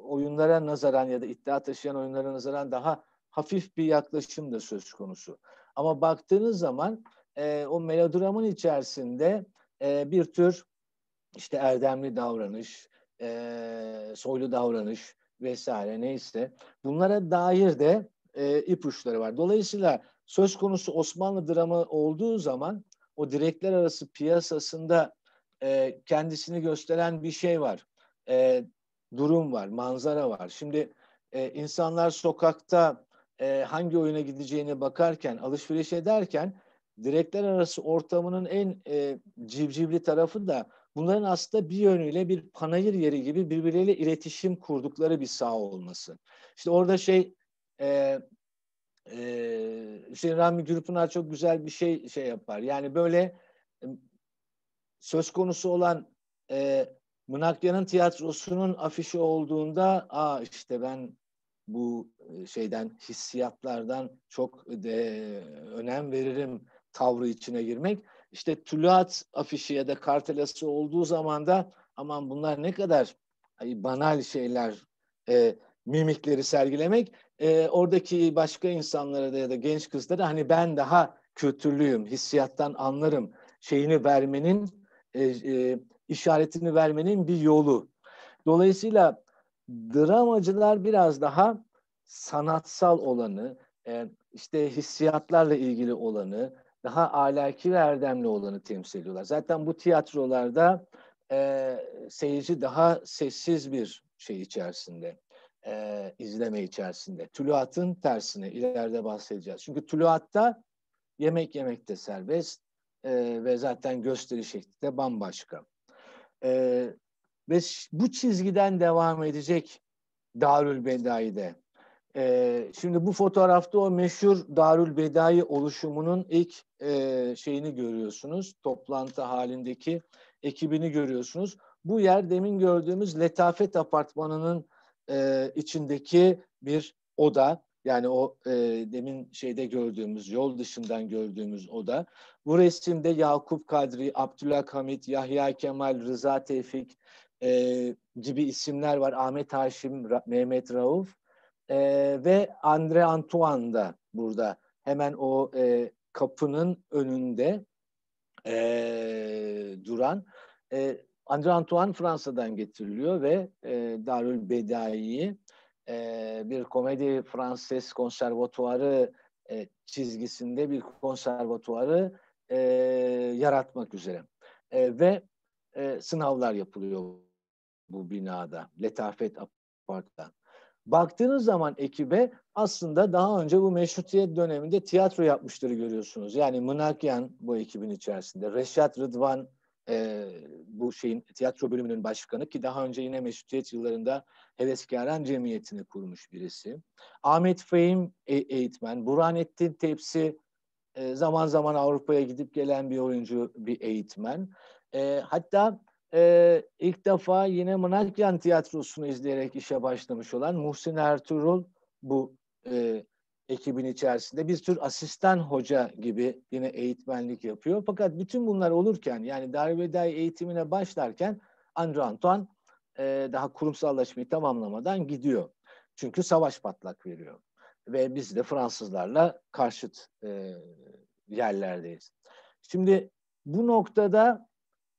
oyunlara nazaran ya da iddia taşıyan oyunlara nazaran daha hafif bir yaklaşım da söz konusu. Ama baktığınız zaman e, o melodramın içerisinde e, bir tür işte erdemli davranış, e, soylu davranış vesaire neyse bunlara dair de e, ipuçları var. Dolayısıyla söz konusu Osmanlı dramı olduğu zaman o direkler arası piyasasında e, kendisini gösteren bir şey var. E, durum var, manzara var. Şimdi e, insanlar sokakta e, hangi oyuna gideceğine bakarken, alışveriş ederken direkler arası ortamının en e, civcivli tarafı da bunların aslında bir yönüyle bir panayır yeri gibi birbirleriyle iletişim kurdukları bir saha olması. İşte orada şey e, e, Hüseyin Rahmi Gürpınar çok güzel bir şey şey yapar. Yani böyle söz konusu olan e, Mınakya'nın tiyatrosunun afişi olduğunda aa işte ben bu e, şeyden hissiyatlardan çok e, de önem veririm tavrı içine girmek. İşte tülat afişi ya da kartelası olduğu zaman da aman bunlar ne kadar banal şeyler e, mimikleri sergilemek e, oradaki başka insanlara da ya da genç kızlara hani ben daha kültürlüyüm, hissiyattan anlarım şeyini vermenin e, e, işaretini vermenin bir yolu. Dolayısıyla dramacılar biraz daha sanatsal olanı, e, işte hissiyatlarla ilgili olanı, daha alaki ve erdemli olanı temsil ediyorlar. Zaten bu tiyatrolarda e, seyirci daha sessiz bir şey içerisinde e, izleme içerisinde. Tuluatın tersini ileride bahsedeceğiz. Çünkü tuluatta yemek yemek de serbest e, ve zaten gösteri şekli de bambaşka. E, ve bu çizgiden devam edecek Darül Bedai'de. E, şimdi bu fotoğrafta o meşhur Darül Bedai oluşumunun ilk e, şeyini görüyorsunuz. Toplantı halindeki ekibini görüyorsunuz. Bu yer demin gördüğümüz Letafet Apartmanı'nın e, içindeki bir oda yani o e, demin şeyde gördüğümüz yol dışından gördüğümüz oda. Bu resimde Yakup Kadri, Hamit, Yahya Kemal, Rıza Tevfik e, gibi isimler var. Ahmet Haşim, Ra- Mehmet Rauf e, ve Andre Antoine da burada. Hemen o e, kapının önünde e, duran. E, André Antoine Fransa'dan getiriliyor ve e, Darül Bedai'yi e, bir komedi Fransız konservatuarı e, çizgisinde bir konservatuarı e, yaratmak üzere. E, ve e, sınavlar yapılıyor bu binada. Letafet Apart'tan. Baktığınız zaman ekibe aslında daha önce bu meşrutiyet döneminde tiyatro yapmışları görüyorsunuz. Yani Mınakyan bu ekibin içerisinde, Reşat Rıdvan e, bu şeyin tiyatro bölümünün başkanı ki daha önce yine meşrutiyet yıllarında Heveskaren Cemiyeti'ni kurmuş birisi. Ahmet Fehim e- eğitmen, Burhanettin Tepsi e, zaman zaman Avrupa'ya gidip gelen bir oyuncu, bir eğitmen. E, hatta e, ilk defa yine Manakyan Tiyatrosu'nu izleyerek işe başlamış olan Muhsin Ertuğrul bu e, ekibin içerisinde bir tür asistan hoca gibi yine eğitmenlik yapıyor. Fakat bütün bunlar olurken yani Darveday eğitimine başlarken Andre Antoine e, daha kurumsallaşmayı tamamlamadan gidiyor. Çünkü savaş patlak veriyor. Ve biz de Fransızlarla karşıt e, yerlerdeyiz. Şimdi bu noktada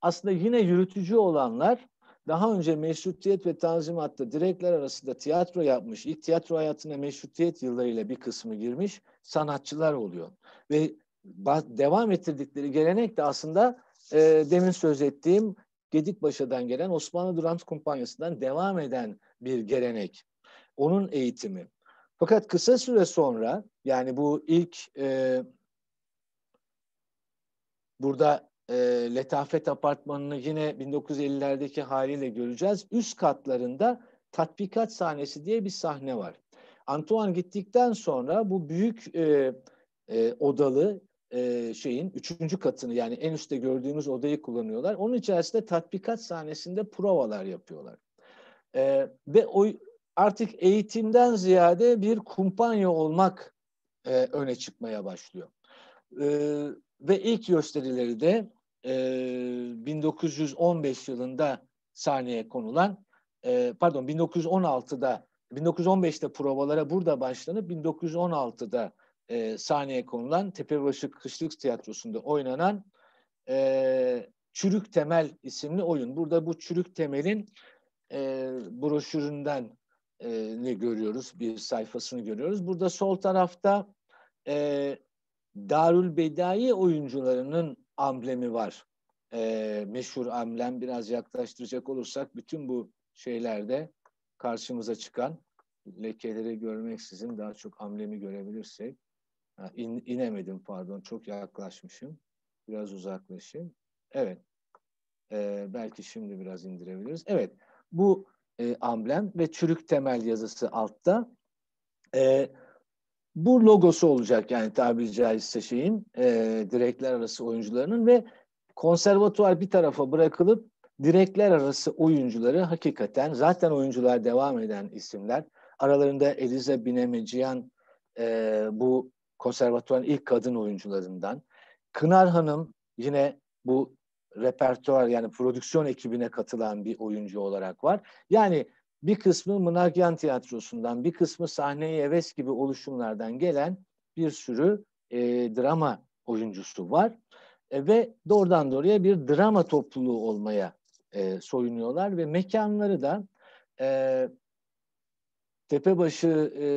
aslında yine yürütücü olanlar daha önce Meşrutiyet ve Tanzimat'ta direkler arasında tiyatro yapmış, ilk tiyatro hayatına Meşrutiyet yıllarıyla bir kısmı girmiş sanatçılar oluyor. Ve devam ettirdikleri gelenek de aslında e, demin söz ettiğim Gedikbaşı'dan gelen Osmanlı Durant Kumpanyası'ndan devam eden bir gelenek. Onun eğitimi. Fakat kısa süre sonra yani bu ilk e, burada e, Letafet Apartmanı'nı yine 1950'lerdeki haliyle göreceğiz. Üst katlarında tatbikat sahnesi diye bir sahne var. Antoine gittikten sonra bu büyük e, e, odalı e, şeyin üçüncü katını yani en üstte gördüğümüz odayı kullanıyorlar. Onun içerisinde tatbikat sahnesinde provalar yapıyorlar. E, ve o artık eğitimden ziyade bir kumpanya olmak e, öne çıkmaya başlıyor. E, ve ilk gösterileri de 1915 ee, yılında sahneye konulan e, pardon 1916'da 1915'te provalara burada başlanıp 1916'da e, sahneye konulan Tepebaşı Kışlık Tiyatrosu'nda oynanan e, Çürük Temel isimli oyun. Burada bu Çürük Temel'in e, broşüründen e, ne görüyoruz, bir sayfasını görüyoruz. Burada sol tarafta e, Darül Bedai oyuncularının amblemi var. E, meşhur amblem biraz yaklaştıracak olursak bütün bu şeylerde karşımıza çıkan lekeleri görmeksizin daha çok amblemi görebilirsek ha, in, inemedim pardon çok yaklaşmışım biraz uzaklaşayım evet ee, belki şimdi biraz indirebiliriz evet bu e, amblem ve çürük temel yazısı altta e, bu logosu olacak yani tabiri caizse şeyin e, direkler arası oyuncularının ve konservatuar bir tarafa bırakılıp direkler arası oyuncuları hakikaten zaten oyuncular devam eden isimler. Aralarında Eliza Binemeciyan e, bu konservatuvarın ilk kadın oyuncularından. Kınar Hanım yine bu repertuar yani prodüksiyon ekibine katılan bir oyuncu olarak var. Yani bir kısmı Mınagyan Tiyatrosu'ndan, bir kısmı sahne Heves gibi oluşumlardan gelen bir sürü e, drama oyuncusu var. E, ve doğrudan doğruya bir drama topluluğu olmaya e, soyunuyorlar ve mekanları da e, Tepebaşı e,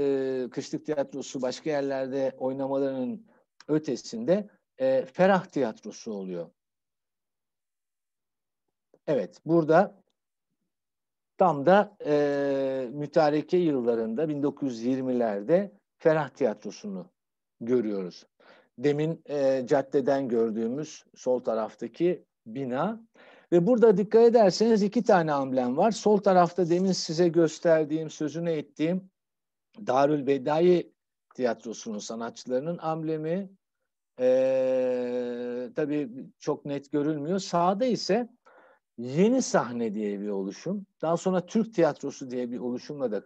Kışlık Tiyatrosu başka yerlerde oynamalarının ötesinde e, Ferah Tiyatrosu oluyor. Evet, burada Tam da e, mütareke yıllarında 1920'lerde Ferah Tiyatrosu'nu görüyoruz. Demin e, caddeden gördüğümüz sol taraftaki bina ve burada dikkat ederseniz iki tane amblem var. Sol tarafta demin size gösterdiğim, sözünü ettiğim Darül Bedai Tiyatrosu'nun sanatçılarının amblemi. E, tabii çok net görülmüyor. Sağda ise Yeni Sahne diye bir oluşum. Daha sonra Türk Tiyatrosu diye bir oluşumla da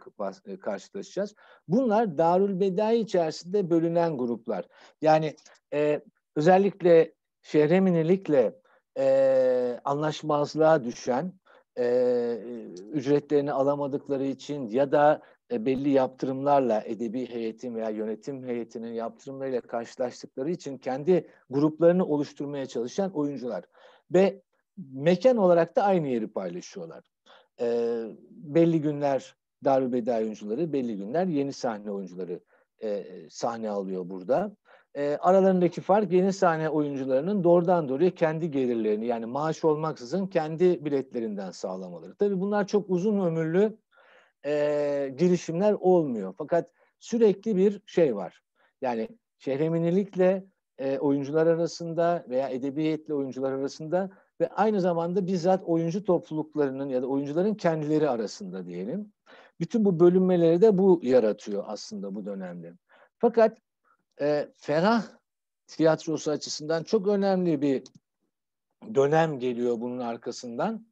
e, karşılaşacağız. Bunlar Darül Bedai içerisinde bölünen gruplar. Yani e, özellikle Şehreminilikle e, anlaşmazlığa düşen, e, ücretlerini alamadıkları için ya da e, belli yaptırımlarla edebi heyetin veya yönetim heyetinin yaptırımlarıyla karşılaştıkları için kendi gruplarını oluşturmaya çalışan oyuncular. Ve mekan olarak da aynı yeri paylaşıyorlar. E, belli günler Darübedi oyuncuları, belli günler yeni sahne oyuncuları e, sahne alıyor burada. E, aralarındaki fark yeni sahne oyuncularının doğrudan doğruya kendi gelirlerini yani maaş olmaksızın kendi biletlerinden sağlamaları. Tabi bunlar çok uzun ömürlü e, girişimler olmuyor. Fakat sürekli bir şey var. Yani şehreminilikle e, oyuncular arasında veya edebiyetle oyuncular arasında ve aynı zamanda bizzat oyuncu topluluklarının ya da oyuncuların kendileri arasında diyelim. Bütün bu bölünmeleri de bu yaratıyor aslında bu dönemde. Fakat e, ferah tiyatrosu açısından çok önemli bir dönem geliyor bunun arkasından.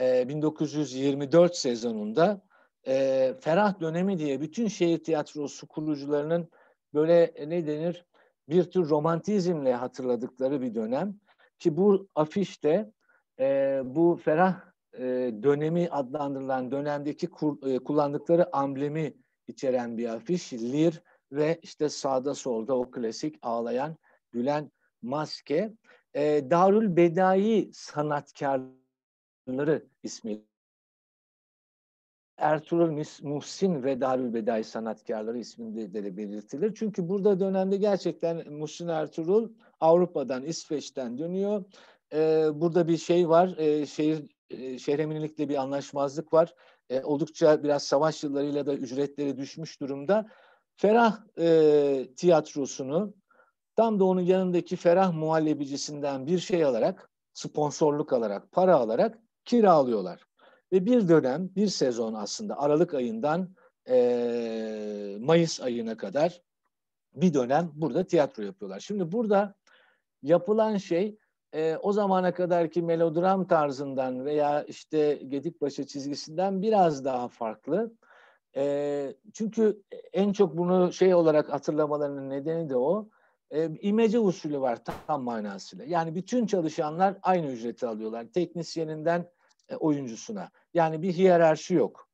E, 1924 sezonunda e, ferah dönemi diye bütün şehir tiyatrosu kurucularının böyle e, ne denir bir tür romantizmle hatırladıkları bir dönem ki bu afişte e, bu ferah e, dönemi adlandırılan dönemdeki kur, e, kullandıkları amblemi içeren bir afiş. Lir ve işte sağda solda o klasik ağlayan, gülen maske. E, Darül Bedai sanatkarları ismiyle Ertuğrul Muhsin ve Darül Bedai Sanatkarları isminde de belirtilir. Çünkü burada dönemde gerçekten Muhsin Ertuğrul Avrupa'dan, İsveç'ten dönüyor. Ee, burada bir şey var, ee, şehir e, şehreminlikle bir anlaşmazlık var. Ee, oldukça biraz savaş yıllarıyla da ücretleri düşmüş durumda. Ferah e, tiyatrosunu tam da onun yanındaki Ferah muhallebicisinden bir şey alarak, sponsorluk alarak, para alarak kiralıyorlar. Ve bir dönem, bir sezon aslında Aralık ayından e, Mayıs ayına kadar bir dönem burada tiyatro yapıyorlar. Şimdi burada yapılan şey e, o zamana kadarki melodram tarzından veya işte Gedikbaşı çizgisinden biraz daha farklı. E, çünkü en çok bunu şey olarak hatırlamalarının nedeni de o. E, imece usulü var tam manasıyla. Yani bütün çalışanlar aynı ücreti alıyorlar. Teknisyeninden e, oyuncusuna. Yani bir hiyerarşi yok.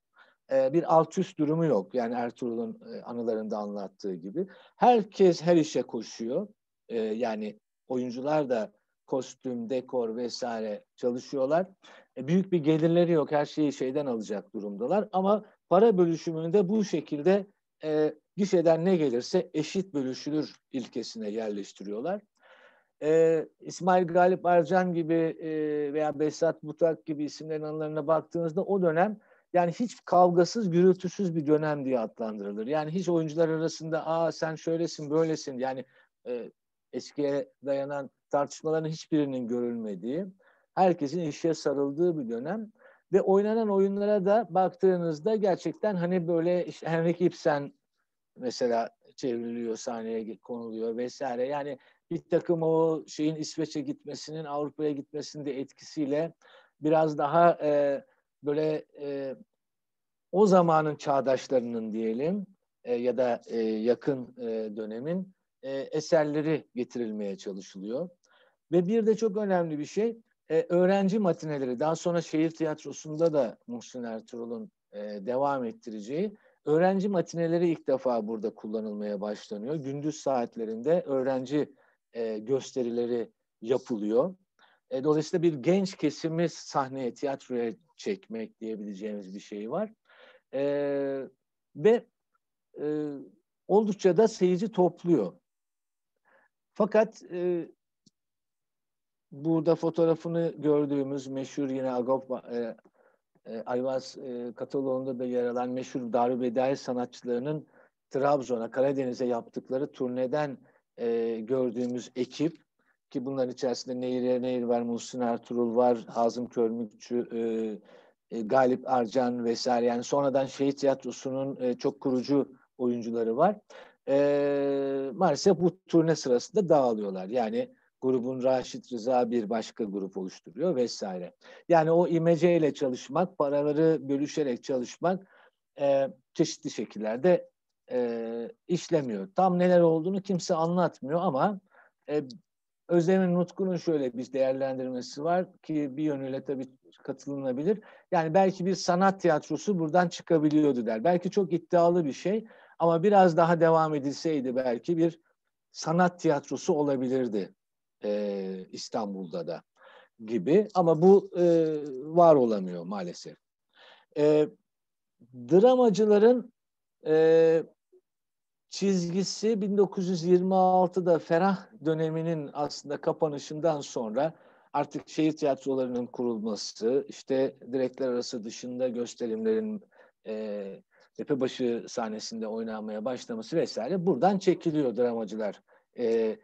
E, bir alt üst durumu yok. Yani Ertuğrul'un e, anılarında anlattığı gibi. Herkes her işe koşuyor. Yani oyuncular da kostüm, dekor vesaire çalışıyorlar. Büyük bir gelirleri yok. Her şeyi şeyden alacak durumdalar. Ama para bölüşümünde bu şekilde e, gişeden ne gelirse eşit bölüşülür ilkesine yerleştiriyorlar e, İsmail Galip Arcan gibi e, veya Besat Butak gibi isimlerin anılarına baktığınızda o dönem yani hiç kavgasız, gürültüsüz bir dönem diye adlandırılır. Yani hiç oyuncular arasında aa sen şöylesin, böylesin yani e, eskiye dayanan tartışmaların hiçbirinin görülmediği, herkesin işe sarıldığı bir dönem. Ve oynanan oyunlara da baktığınızda gerçekten hani böyle işte Henrik Ibsen mesela çevriliyor, sahneye konuluyor vesaire. Yani bir takım o şeyin İsveç'e gitmesinin, Avrupa'ya gitmesinin de etkisiyle biraz daha e, böyle e, o zamanın çağdaşlarının diyelim e, ya da e, yakın e, dönemin e, eserleri getirilmeye çalışılıyor. Ve bir de çok önemli bir şey e, öğrenci matineleri. Daha sonra şehir tiyatrosunda da Muhsin Ertuğrul'un e, devam ettireceği öğrenci matineleri ilk defa burada kullanılmaya başlanıyor. Gündüz saatlerinde öğrenci e, gösterileri yapılıyor. E, dolayısıyla bir genç kesimi sahneye, tiyatroya çekmek diyebileceğimiz bir şey var. E, ve e, oldukça da seyirci topluyor. Fakat e, burada fotoğrafını gördüğümüz meşhur yine Agop e, e, Ayvaz e, kataloğunda da yer alan meşhur Darübedai sanatçılarının Trabzon'a, Karadeniz'e yaptıkları turneden e, gördüğümüz ekip ki bunların içerisinde Nehir Nehir var, Muhsin Ertuğrul var, Hazım Körmükçü, e, e, Galip Arcan vesaire. Yani sonradan Şehit Tiyatrosu'nun e, çok kurucu oyuncuları var. E, maalesef bu turne sırasında dağılıyorlar. Yani grubun Raşit Rıza bir başka grup oluşturuyor vesaire. Yani o imeceyle çalışmak, paraları bölüşerek çalışmak e, çeşitli şekillerde e, işlemiyor. Tam neler olduğunu kimse anlatmıyor ama e, Özlem'in Nutku'nun şöyle bir değerlendirmesi var ki bir yönüyle tabii katılınabilir. Yani belki bir sanat tiyatrosu buradan çıkabiliyordu der. Belki çok iddialı bir şey ama biraz daha devam edilseydi belki bir sanat tiyatrosu olabilirdi e, İstanbul'da da gibi. Ama bu e, var olamıyor maalesef. E, dramacıların e, çizgisi 1926'da Ferah döneminin aslında kapanışından sonra artık şehir tiyatrolarının kurulması, işte direkler arası dışında gösterimlerin e, Tepebaşı sahnesinde oynanmaya başlaması vesaire buradan çekiliyor dramacılar. E,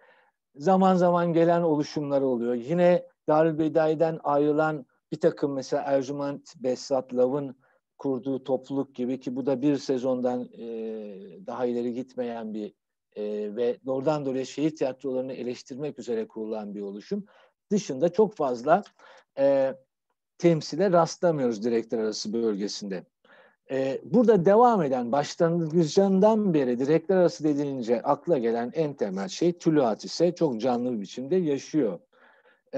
zaman zaman gelen oluşumlar oluyor. Yine Darül Bedai'den ayrılan bir takım mesela Ercüment Bessat Lav'ın kurduğu topluluk gibi ki bu da bir sezondan e, daha ileri gitmeyen bir e, ve doğrudan dolayı şehir tiyatrolarını eleştirmek üzere kurulan bir oluşum. Dışında çok fazla e, temsile rastlamıyoruz direktör arası bölgesinde. E, burada devam eden başlangıcından beri direktör arası dedilince akla gelen en temel şey tuluat ise çok canlı bir biçimde yaşıyor.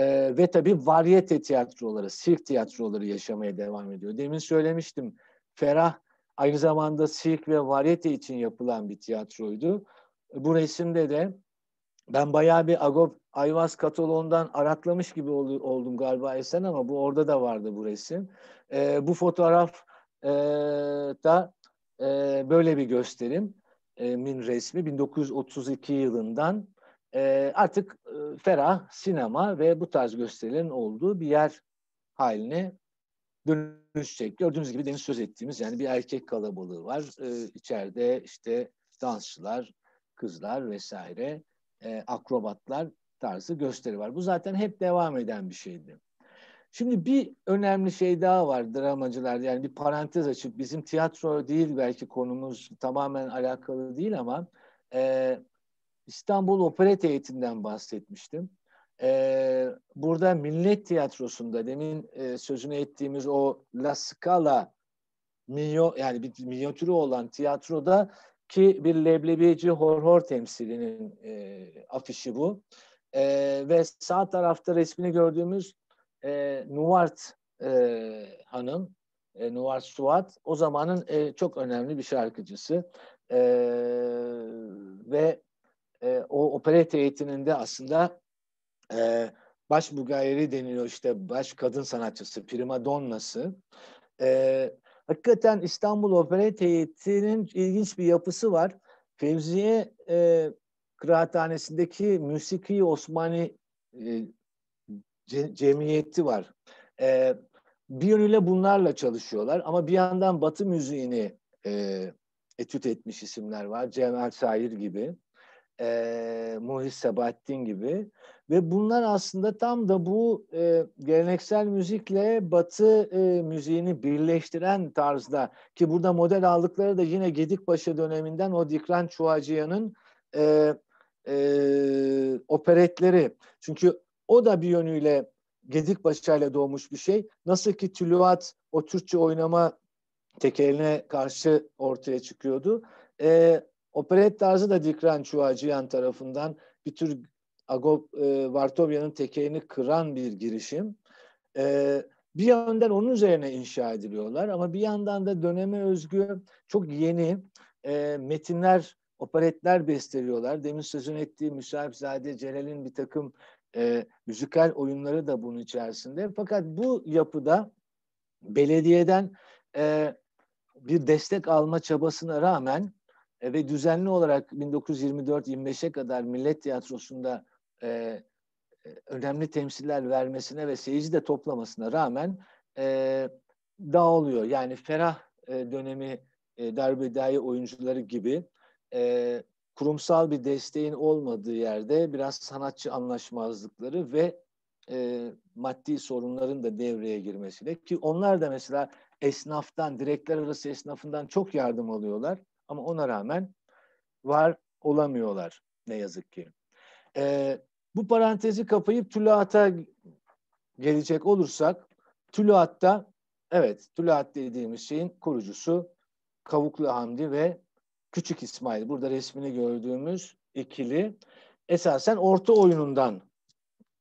Ee, ve tabii varyete tiyatroları, sirk tiyatroları yaşamaya devam ediyor. Demin söylemiştim, Ferah aynı zamanda sirk ve varyete için yapılan bir tiyatroydu. Bu resimde de ben bayağı bir Agop Ayvaz Katalon'dan aratlamış gibi ol, oldum galiba Esen ama bu orada da vardı bu resim. Ee, bu fotoğraf e, da e, böyle bir gösterim e, min resmi 1932 yılından e, artık e, ferah sinema ve bu tarz gösterilerin olduğu bir yer haline dönüşecek. Gördüğünüz gibi demin söz ettiğimiz yani bir erkek kalabalığı var. E, içeride işte dansçılar, kızlar vesaire, e, akrobatlar tarzı gösteri var. Bu zaten hep devam eden bir şeydi. Şimdi bir önemli şey daha var dramacılar. Yani bir parantez açıp bizim tiyatro değil belki konumuz tamamen alakalı değil ama e, İstanbul Operet Eğitim'den bahsetmiştim. Ee, burada Millet Tiyatrosu'nda demin e, sözünü ettiğimiz o La Scala minyo, yani bir minyatürü olan tiyatroda ki bir leblebeci horhor temsilinin e, afişi bu. E, ve sağ tarafta resmini gördüğümüz e, Nuvart e, Hanım, e, Nuvart Suat o zamanın e, çok önemli bir şarkıcısı. E, ve e, o operette eğitiminde aslında e, baş Bulgari deniliyor işte baş kadın sanatçısı, prima donnası. E, hakikaten İstanbul Operette heyetinin ilginç bir yapısı var. Fevziye e, kıraathanesindeki Müsiki Osmani e, cemiyeti var. E, bir yönüyle bunlarla çalışıyorlar ama bir yandan Batı müziğini e, etüt etmiş isimler var. Cemal Sayır gibi e, Muhis Sebahattin gibi ve bunlar aslında tam da bu e, geleneksel müzikle batı e, müziğini birleştiren tarzda ki burada model aldıkları da yine Gedikbaşı döneminden o Dikran Çuhacıyan'ın e, e, operetleri. Çünkü o da bir yönüyle Gedikbaşı ile doğmuş bir şey. Nasıl ki Tülüat o Türkçe oynama tekeline karşı ortaya çıkıyordu. E, Operet tarzı da Dikran Çuvaciyan tarafından bir tür Agop e, Vartovya'nın tekeğini kıran bir girişim. E, bir yönden onun üzerine inşa ediliyorlar ama bir yandan da döneme özgü çok yeni e, metinler, operetler besteliyorlar. Demin sözün ettiği Müsahipzade Celal'in bir takım e, müzikal oyunları da bunun içerisinde. Fakat bu yapıda belediyeden e, bir destek alma çabasına rağmen e, ve düzenli olarak 1924-25'e kadar Millet Tiyatrosu'nda e, e, önemli temsiller vermesine ve seyirci de toplamasına rağmen e, dağılıyor. Yani ferah e, dönemi e, darbedai oyuncuları gibi e, kurumsal bir desteğin olmadığı yerde biraz sanatçı anlaşmazlıkları ve e, maddi sorunların da devreye girmesiyle ki onlar da mesela esnaftan, direkler arası esnafından çok yardım alıyorlar. Ama ona rağmen var olamıyorlar ne yazık ki. Ee, bu parantezi kapayıp tülata gelecek olursak, tülatta, evet tülat dediğimiz şeyin kurucusu Kavuklu Hamdi ve Küçük İsmail. Burada resmini gördüğümüz ikili esasen orta oyunundan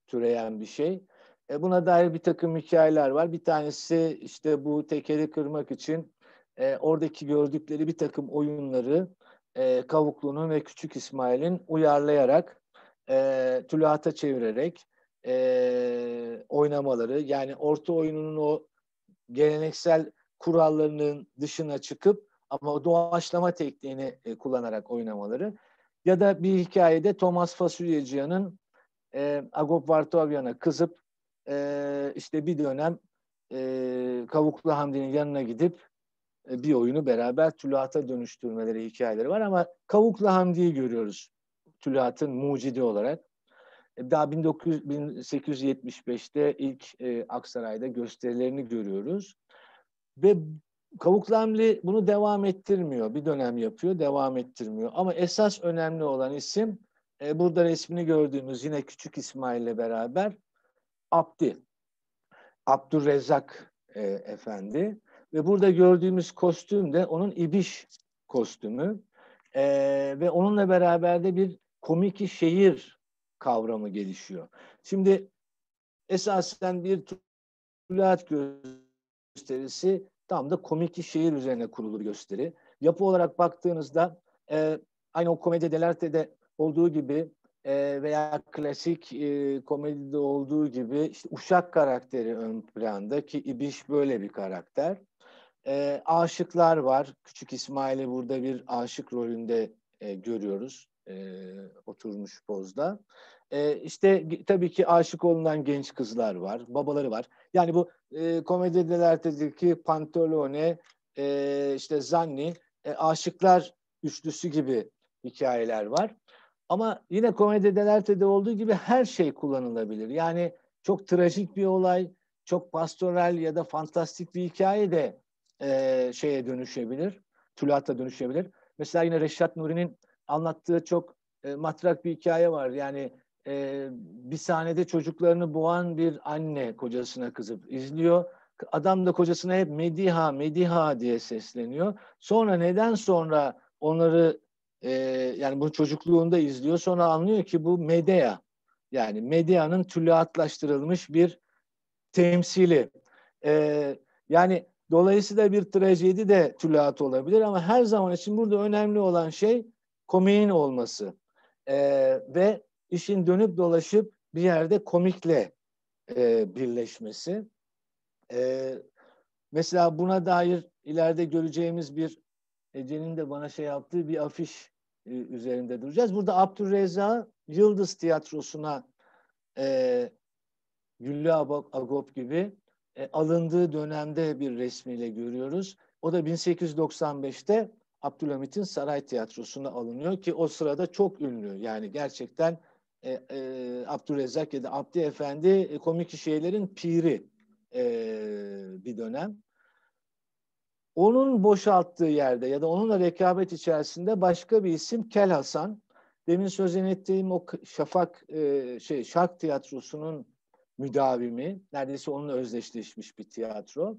türeyen bir şey. E buna dair bir takım hikayeler var. Bir tanesi işte bu tekeri kırmak için e, oradaki gördükleri bir takım oyunları e, Kavuklu'nun ve Küçük İsmail'in uyarlayarak e, tülata çevirerek e, oynamaları yani orta oyununun o geleneksel kurallarının dışına çıkıp ama doğaçlama tekniğini e, kullanarak oynamaları ya da bir hikayede Thomas Fasulyeciyan'ın e, Agop Vartovyan'a kızıp e, işte bir dönem e, Kavuklu Hamdi'nin yanına gidip e, bir oyunu beraber tülata dönüştürmeleri hikayeleri var ama Kavuk'la Hamdi'yi görüyoruz tülatın mucidi olarak. E, daha 1900, ilk e, Aksaray'da gösterilerini görüyoruz. Ve Kavuklu Hamdi bunu devam ettirmiyor. Bir dönem yapıyor, devam ettirmiyor. Ama esas önemli olan isim e, burada resmini gördüğünüz yine Küçük İsmail'le beraber Abdi. Abdurrezzak e, Efendi. Ve burada gördüğümüz kostüm de onun ibiş kostümü. Ee, ve onunla beraber de bir komiki şehir kavramı gelişiyor. Şimdi esasen bir tulaat gösterisi tam da komiki şehir üzerine kurulur gösteri. Yapı olarak baktığınızda e, aynı o komedi Delerte'de olduğu gibi e, veya klasik e, komedide olduğu gibi işte uşak karakteri ön planda ki İbiş böyle bir karakter. E, aşıklar var. Küçük İsmail'i burada bir aşık rolünde e, görüyoruz e, oturmuş pozda. E, işte tabii ki aşık olunan genç kızlar var, babaları var. Yani bu e, komedi delirtedeki Pantolone, e, işte Zanni, e, aşıklar üçlüsü gibi hikayeler var. Ama yine komedi delirtede olduğu gibi her şey kullanılabilir. Yani çok trajik bir olay, çok pastoral ya da fantastik bir hikaye de e, şeye dönüşebilir. Tülata dönüşebilir. Mesela yine Reşat Nuri'nin anlattığı çok e, matrak bir hikaye var. Yani e, bir sahnede çocuklarını boğan bir anne kocasına kızıp izliyor. Adam da kocasına hep Mediha, Mediha diye sesleniyor. Sonra neden sonra onları e, yani bunu çocukluğunda izliyor. Sonra anlıyor ki bu Medea. Yani Medea'nın tülatlaştırılmış bir temsili. E, yani Dolayısıyla bir trajedi de tülat olabilir ama her zaman için burada önemli olan şey komiğin olması. Ee, ve işin dönüp dolaşıp bir yerde komikle e, birleşmesi. E, mesela buna dair ileride göreceğimiz bir Ece'nin de bana şey yaptığı bir afiş e, üzerinde duracağız. Burada Abdülreza Yıldız Tiyatrosu'na e, Güllü Agop gibi e, alındığı dönemde bir resmiyle görüyoruz. O da 1895'te Abdülhamit'in Saray Tiyatrosu'na alınıyor ki o sırada çok ünlü. Yani gerçekten e, e, Abdülrezzak ya da Abdi Efendi e, komik şeylerin piri e, bir dönem. Onun boşalttığı yerde ya da onunla rekabet içerisinde başka bir isim Kel Hasan. Demin söz ettiğim o Şafak e, şey Şark Tiyatrosu'nun müdavimi. Neredeyse onunla özdeşleşmiş bir tiyatro.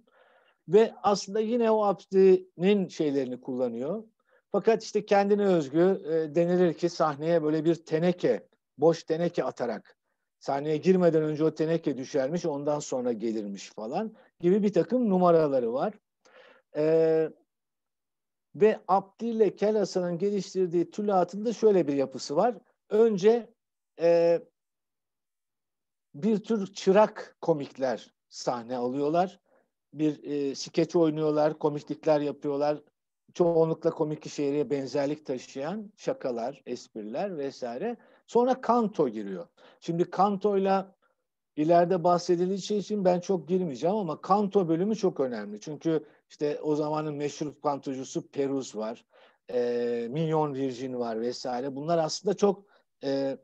Ve aslında yine o Abdi'nin şeylerini kullanıyor. Fakat işte kendine özgü e, denilir ki sahneye böyle bir teneke, boş teneke atarak sahneye girmeden önce o teneke düşermiş ondan sonra gelirmiş falan gibi bir takım numaraları var. Ee, ve Abdi ile Kel Hasan'ın geliştirdiği tülatın da şöyle bir yapısı var. Önce e, bir tür çırak komikler sahne alıyorlar. Bir e, skeç oynuyorlar, komiklikler yapıyorlar. Çoğunlukla komik şehriye benzerlik taşıyan şakalar, espriler vesaire. Sonra kanto giriyor. Şimdi kantoyla ileride bahsedildiği şey için ben çok girmeyeceğim ama kanto bölümü çok önemli. Çünkü işte o zamanın meşhur kantocusu Perus var. E, Minyon Virgin var vesaire. Bunlar aslında çok e,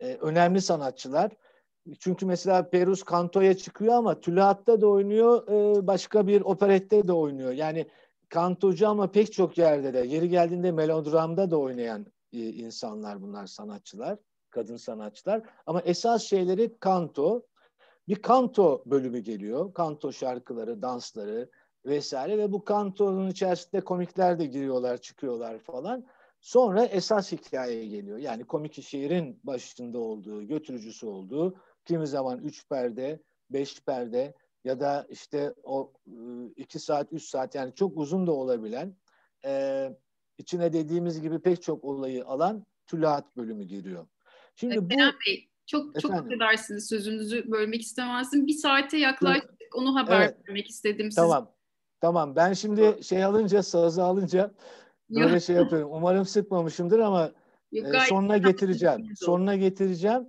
e, önemli sanatçılar çünkü mesela Perus Kanto'ya çıkıyor ama Tülahat'ta da oynuyor, e, başka bir operette de oynuyor. Yani kantocu ama pek çok yerde de, yeri geldiğinde melodramda da oynayan e, insanlar bunlar, sanatçılar, kadın sanatçılar. Ama esas şeyleri kanto, bir kanto bölümü geliyor. Kanto şarkıları, dansları vesaire ve bu kantonun içerisinde komikler de giriyorlar, çıkıyorlar falan. Sonra esas hikaye geliyor. Yani komik şiirin başında olduğu, götürücüsü olduğu gittiğimiz zaman üç perde, beş perde ya da işte o ıı, iki saat, üç saat yani çok uzun da olabilen e, içine dediğimiz gibi pek çok olayı alan tülahat bölümü giriyor. Şimdi bu, Bey çok çok affedersiniz sözünüzü bölmek istemezdim. Bir saate yaklaştık onu haber evet, vermek istedim size. Tamam tamam ben şimdi şey alınca sazı alınca böyle şey yapıyorum. Umarım sıkmamışımdır ama Yok, e, sonuna getireceğim. Sonuna getireceğim.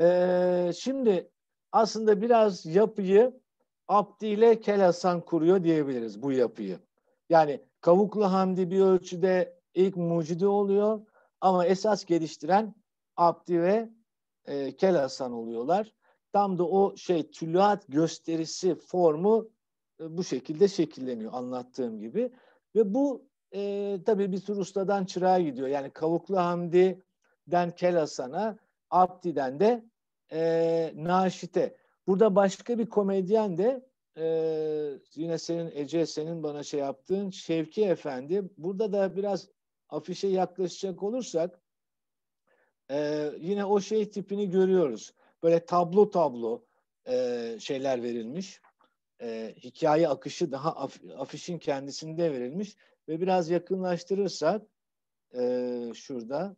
Ee, şimdi aslında biraz yapıyı Abdi ile Kelasan kuruyor diyebiliriz bu yapıyı. Yani Kavuklu Hamdi bir ölçüde ilk mucidi oluyor ama esas geliştiren Abdi ve e, Kelasan oluyorlar. Tam da o şey tülüat gösterisi formu e, bu şekilde şekilleniyor anlattığım gibi. Ve bu e, tabii bir tür ustadan çırağa gidiyor. Yani Kavuklu Hamdi'den Kelasan'a Abdi'den de e, Naşit'e. Burada başka bir komedyen de e, yine senin Ece senin bana şey yaptığın Şevki Efendi. Burada da biraz afişe yaklaşacak olursak e, yine o şey tipini görüyoruz. Böyle tablo tablo e, şeyler verilmiş. E, hikaye akışı daha af, afişin kendisinde verilmiş ve biraz yakınlaştırırsak e, şurada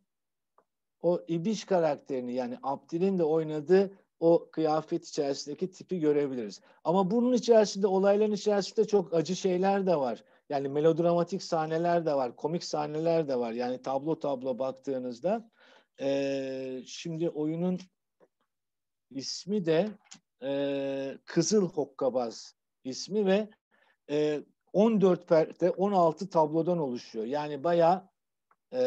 o ibiş karakterini yani Abdil'in de oynadığı o kıyafet içerisindeki tipi görebiliriz. Ama bunun içerisinde olayların içerisinde çok acı şeyler de var. Yani melodramatik sahneler de var, komik sahneler de var. Yani tablo tablo baktığınızda e, şimdi oyunun ismi de e, Kızıl Hokkabaz ismi ve e, 14 perde 16 tablodan oluşuyor. Yani bayağı e,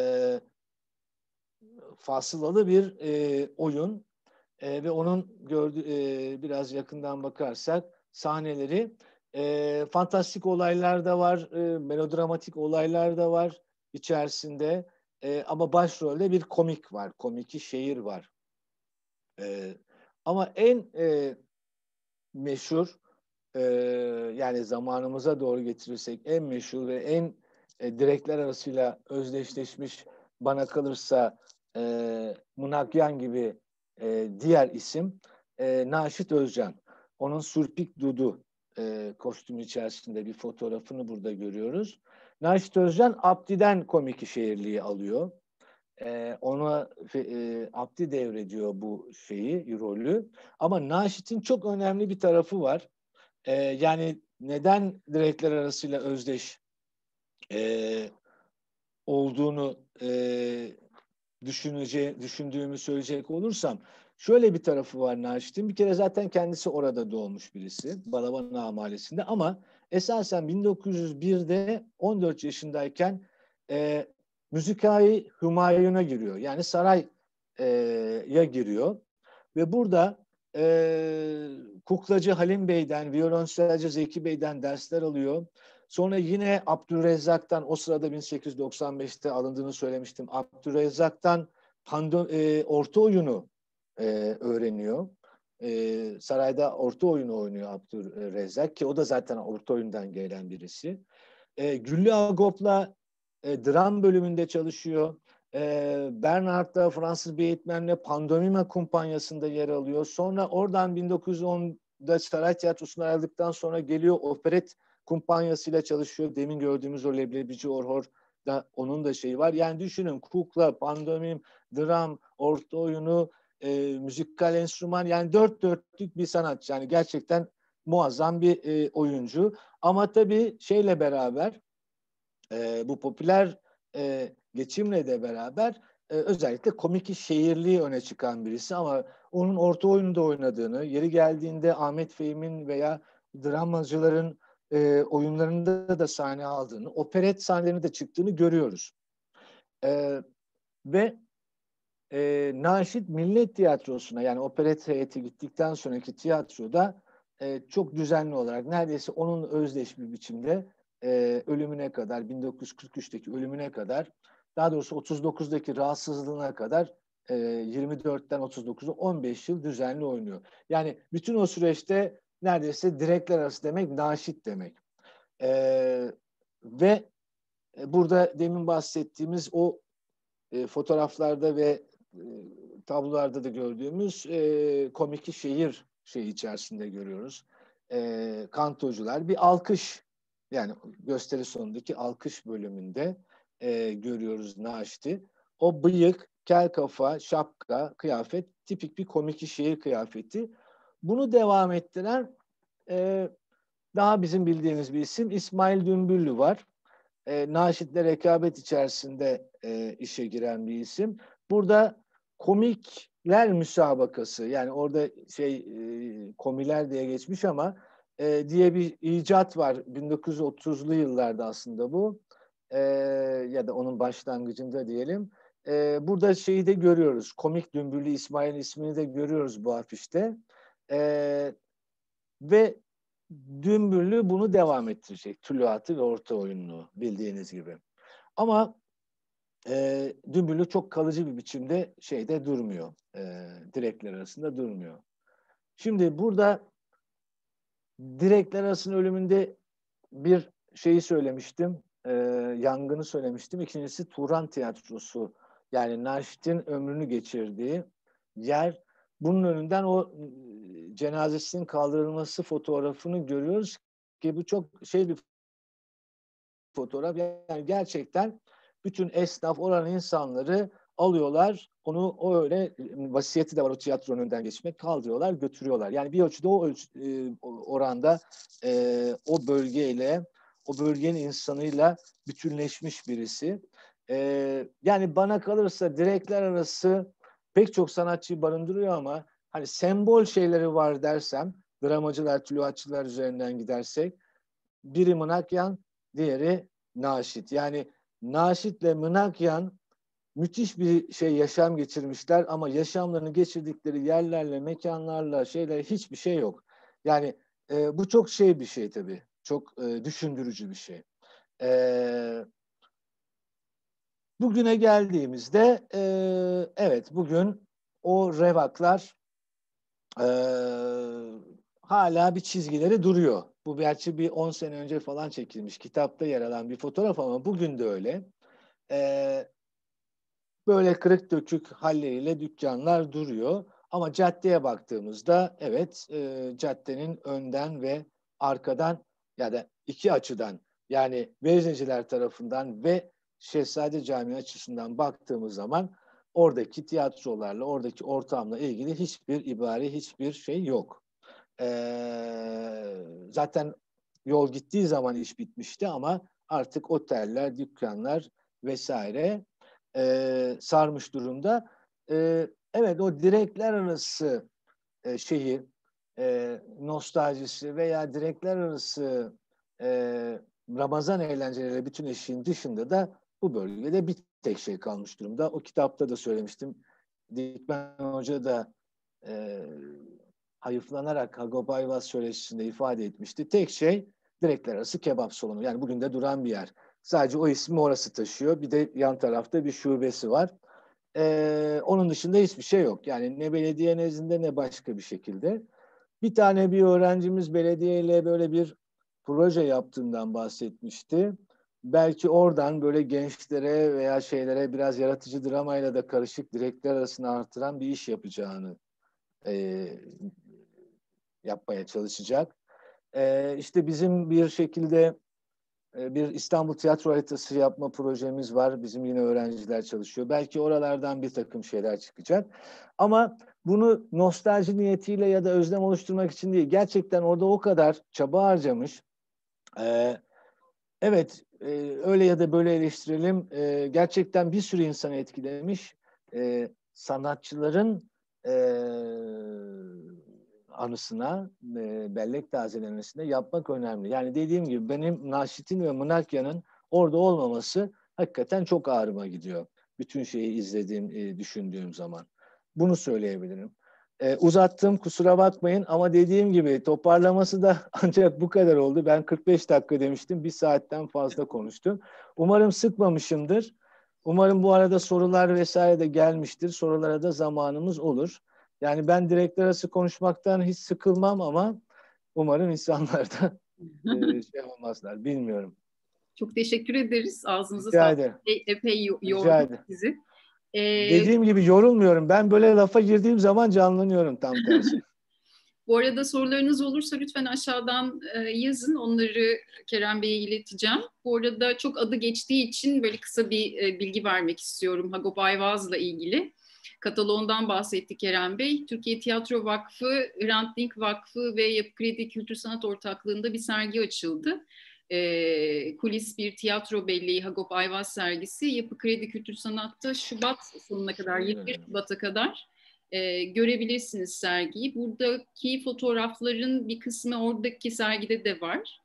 fasılalı bir e, oyun e, ve onun gördü e, biraz yakından bakarsak sahneleri e, fantastik olaylar da var, e, melodramatik olaylar da var içerisinde e, ama başrolde bir komik var, komiki şehir var. E, ama en e, meşhur e, yani zamanımıza doğru getirirsek en meşhur ve en e, direkler arasıyla özdeşleşmiş bana kalırsa e, Munakyan gibi e, diğer isim e, Naşit Özcan. Onun surpik Dudu e, kostümü içerisinde bir fotoğrafını burada görüyoruz. Naşit Özcan Abdi'den komiki şehirliği alıyor. E, ona e, Abdi devrediyor bu şeyi, rolü. Ama Naşit'in çok önemli bir tarafı var. E, yani neden direktler arasıyla özdeş e, olduğunu e, düşünece, düşündüğümü söyleyecek olursam şöyle bir tarafı var Naşit'in. Bir kere zaten kendisi orada doğmuş birisi. Balabana Mahallesi'nde ama esasen 1901'de 14 yaşındayken e, Müzikayı Hümayun'a giriyor. Yani saraya e, giriyor. Ve burada e, kuklacı Halim Bey'den, violonselci Zeki Bey'den dersler alıyor. Sonra yine Abdülrezzak'tan o sırada 1895'te alındığını söylemiştim. Abdülrezzak'tan pandem, e, orta oyunu e, öğreniyor. E, sarayda orta oyunu oynuyor Abdülrezzak ki o da zaten orta oyundan gelen birisi. E, Güllü Agop'la e, dram bölümünde çalışıyor. E, Bernard'da Fransız bir eğitmenle Pandomima kumpanyasında yer alıyor. Sonra oradan 1910'da Saray Tiyatrosu'na ayrıldıktan sonra geliyor operet kumpanyasıyla çalışıyor. Demin gördüğümüz o leblebici Orhor da onun da şeyi var. Yani düşünün kukla, pandomim, dram, orta oyunu, e, müzikal enstrüman yani dört dörtlük bir sanatçı. Yani gerçekten muazzam bir e, oyuncu. Ama tabii şeyle beraber e, bu popüler e, geçimle de beraber e, özellikle komik şehirli öne çıkan birisi ama onun orta oyunda oynadığını, yeri geldiğinde Ahmet Fehim'in veya dramacıların e, oyunlarında da sahne aldığını, operet sahnelerine de çıktığını görüyoruz. E, ve e, Naşit Millet Tiyatrosu'na yani operet heyeti gittikten sonraki tiyatroda e, çok düzenli olarak neredeyse onun özdeş bir biçimde e, ölümüne kadar 1943'teki ölümüne kadar daha doğrusu 39'daki rahatsızlığına kadar e, 24'ten 39'a 15 yıl düzenli oynuyor. Yani bütün o süreçte neredeyse direkler arası demek naşit demek. Ee, ve e, burada demin bahsettiğimiz o e, fotoğraflarda ve e, tablolarda da gördüğümüz e, komiki şehir şey içerisinde görüyoruz. E, kantocular bir alkış yani gösteri sonundaki alkış bölümünde e, görüyoruz Naşit'i. O bıyık, kel kafa, şapka, kıyafet tipik bir komik şehir kıyafeti. Bunu devam ettiren e, daha bizim bildiğimiz bir isim İsmail Dümbüllü var. E, Naşit'le rekabet içerisinde e, işe giren bir isim. Burada komikler müsabakası yani orada şey e, komiler diye geçmiş ama e, diye bir icat var 1930'lu yıllarda aslında bu e, ya da onun başlangıcında diyelim. E, burada şeyi de görüyoruz komik dümbüllü İsmail ismini de görüyoruz bu afişte. E, ve Dümbürlü bunu devam ettirecek. Tülüatı ve orta oyunluğu bildiğiniz gibi. Ama e, dümbüllü çok kalıcı bir biçimde şeyde durmuyor. E, direkler arasında durmuyor. Şimdi burada direkler arasının ölümünde bir şeyi söylemiştim. E, yangını söylemiştim. İkincisi Turan tiyatrosu. Yani Naşit'in ömrünü geçirdiği yer bunun önünden o cenazesinin kaldırılması fotoğrafını görüyoruz ki bu çok şey bir fotoğraf. Yani gerçekten bütün esnaf oran insanları alıyorlar. Onu o öyle vasiyeti de var o tiyatronun önünden geçmek. Kaldırıyorlar, götürüyorlar. Yani bir ölçüde o ölç, oranda e, o bölgeyle, o bölgenin insanıyla bütünleşmiş birisi. E, yani bana kalırsa direkler arası pek çok sanatçıyı barındırıyor ama hani sembol şeyleri var dersem, dramacılar, tuluatçılar üzerinden gidersek, biri Mınakyan, diğeri Naşit. Yani Naşit'le Mınakyan müthiş bir şey yaşam geçirmişler ama yaşamlarını geçirdikleri yerlerle, mekanlarla, şeyler hiçbir şey yok. Yani e, bu çok şey bir şey tabii. Çok e, düşündürücü bir şey. E, bugüne geldiğimizde e, evet bugün o revaklar e, hala bir çizgileri duruyor. Bu gerçi bir 10 sene önce falan çekilmiş. Kitapta yer alan bir fotoğraf ama bugün de öyle. E, böyle kırık dökük halleriyle dükkanlar duruyor. Ama caddeye baktığımızda evet e, caddenin önden ve arkadan ya da iki açıdan yani Vezneciler tarafından ve Şehzade Camii açısından baktığımız zaman oradaki tiyatrolarla, oradaki ortamla ilgili hiçbir ibare, hiçbir şey yok. Ee, zaten yol gittiği zaman iş bitmişti ama artık oteller, dükkanlar vesaire e, sarmış durumda. E, evet o direkler arası e, şeyi, e, nostaljisi veya direkler arası e, Ramazan eğlenceleri bütün eşiğin dışında da bu bölgede bir tek şey kalmış durumda. O kitapta da söylemiştim. Dikmen Hoca da e, hayıflanarak Hagobayvaz söyleşisinde ifade etmişti. Tek şey direkler arası kebap salonu. Yani bugün de duran bir yer. Sadece o ismi orası taşıyor. Bir de yan tarafta bir şubesi var. Ee, onun dışında hiçbir şey yok. Yani ne belediye nezdinde ne başka bir şekilde. Bir tane bir öğrencimiz belediyeyle böyle bir proje yaptığından bahsetmişti belki oradan böyle gençlere veya şeylere biraz yaratıcı dramayla da karışık direkler arasında artıran bir iş yapacağını e, yapmaya çalışacak. E, işte bizim bir şekilde e, bir İstanbul tiyatro haritası yapma projemiz var. Bizim yine öğrenciler çalışıyor. Belki oralardan bir takım şeyler çıkacak. Ama bunu nostalji niyetiyle ya da özlem oluşturmak için değil. Gerçekten orada o kadar çaba harcamış. Ee, evet ee, öyle ya da böyle eleştirelim e, gerçekten bir sürü insanı etkilemiş. E, sanatçıların e, anısına, e, bellek tazelemesine yapmak önemli. Yani dediğim gibi benim Naşit'in ve Mınakya'nın orada olmaması hakikaten çok ağrıma gidiyor. Bütün şeyi izlediğim, e, düşündüğüm zaman. Bunu söyleyebilirim. E, uzattım kusura bakmayın ama dediğim gibi toparlaması da ancak bu kadar oldu. Ben 45 dakika demiştim bir saatten fazla konuştum. Umarım sıkmamışımdır. Umarım bu arada sorular vesaire de gelmiştir. Sorulara da zamanımız olur. Yani ben direkt arası konuşmaktan hiç sıkılmam ama umarım insanlar da e, şey olmazlar. Bilmiyorum. Çok teşekkür ederiz. Ağzınıza sağlık. Epey yorduk sizi. Ee, Dediğim gibi yorulmuyorum. Ben böyle lafa girdiğim zaman canlanıyorum tam tersi. Bu arada sorularınız olursa lütfen aşağıdan e, yazın. Onları Kerem Bey'e ileteceğim. Bu arada çok adı geçtiği için böyle kısa bir e, bilgi vermek istiyorum Hagop Ayvaz'la ilgili. Katalon'dan bahsetti Kerem Bey. Türkiye Tiyatro Vakfı, Hrant Dink Vakfı ve Yapı Kredi Kültür Sanat Ortaklığı'nda bir sergi açıldı e, kulis bir tiyatro belleği Hagop Ayvaz sergisi Yapı Kredi Kültür Sanat'ta Şubat sonuna kadar 21 Şubat'a kadar e, görebilirsiniz sergiyi. Buradaki fotoğrafların bir kısmı oradaki sergide de var.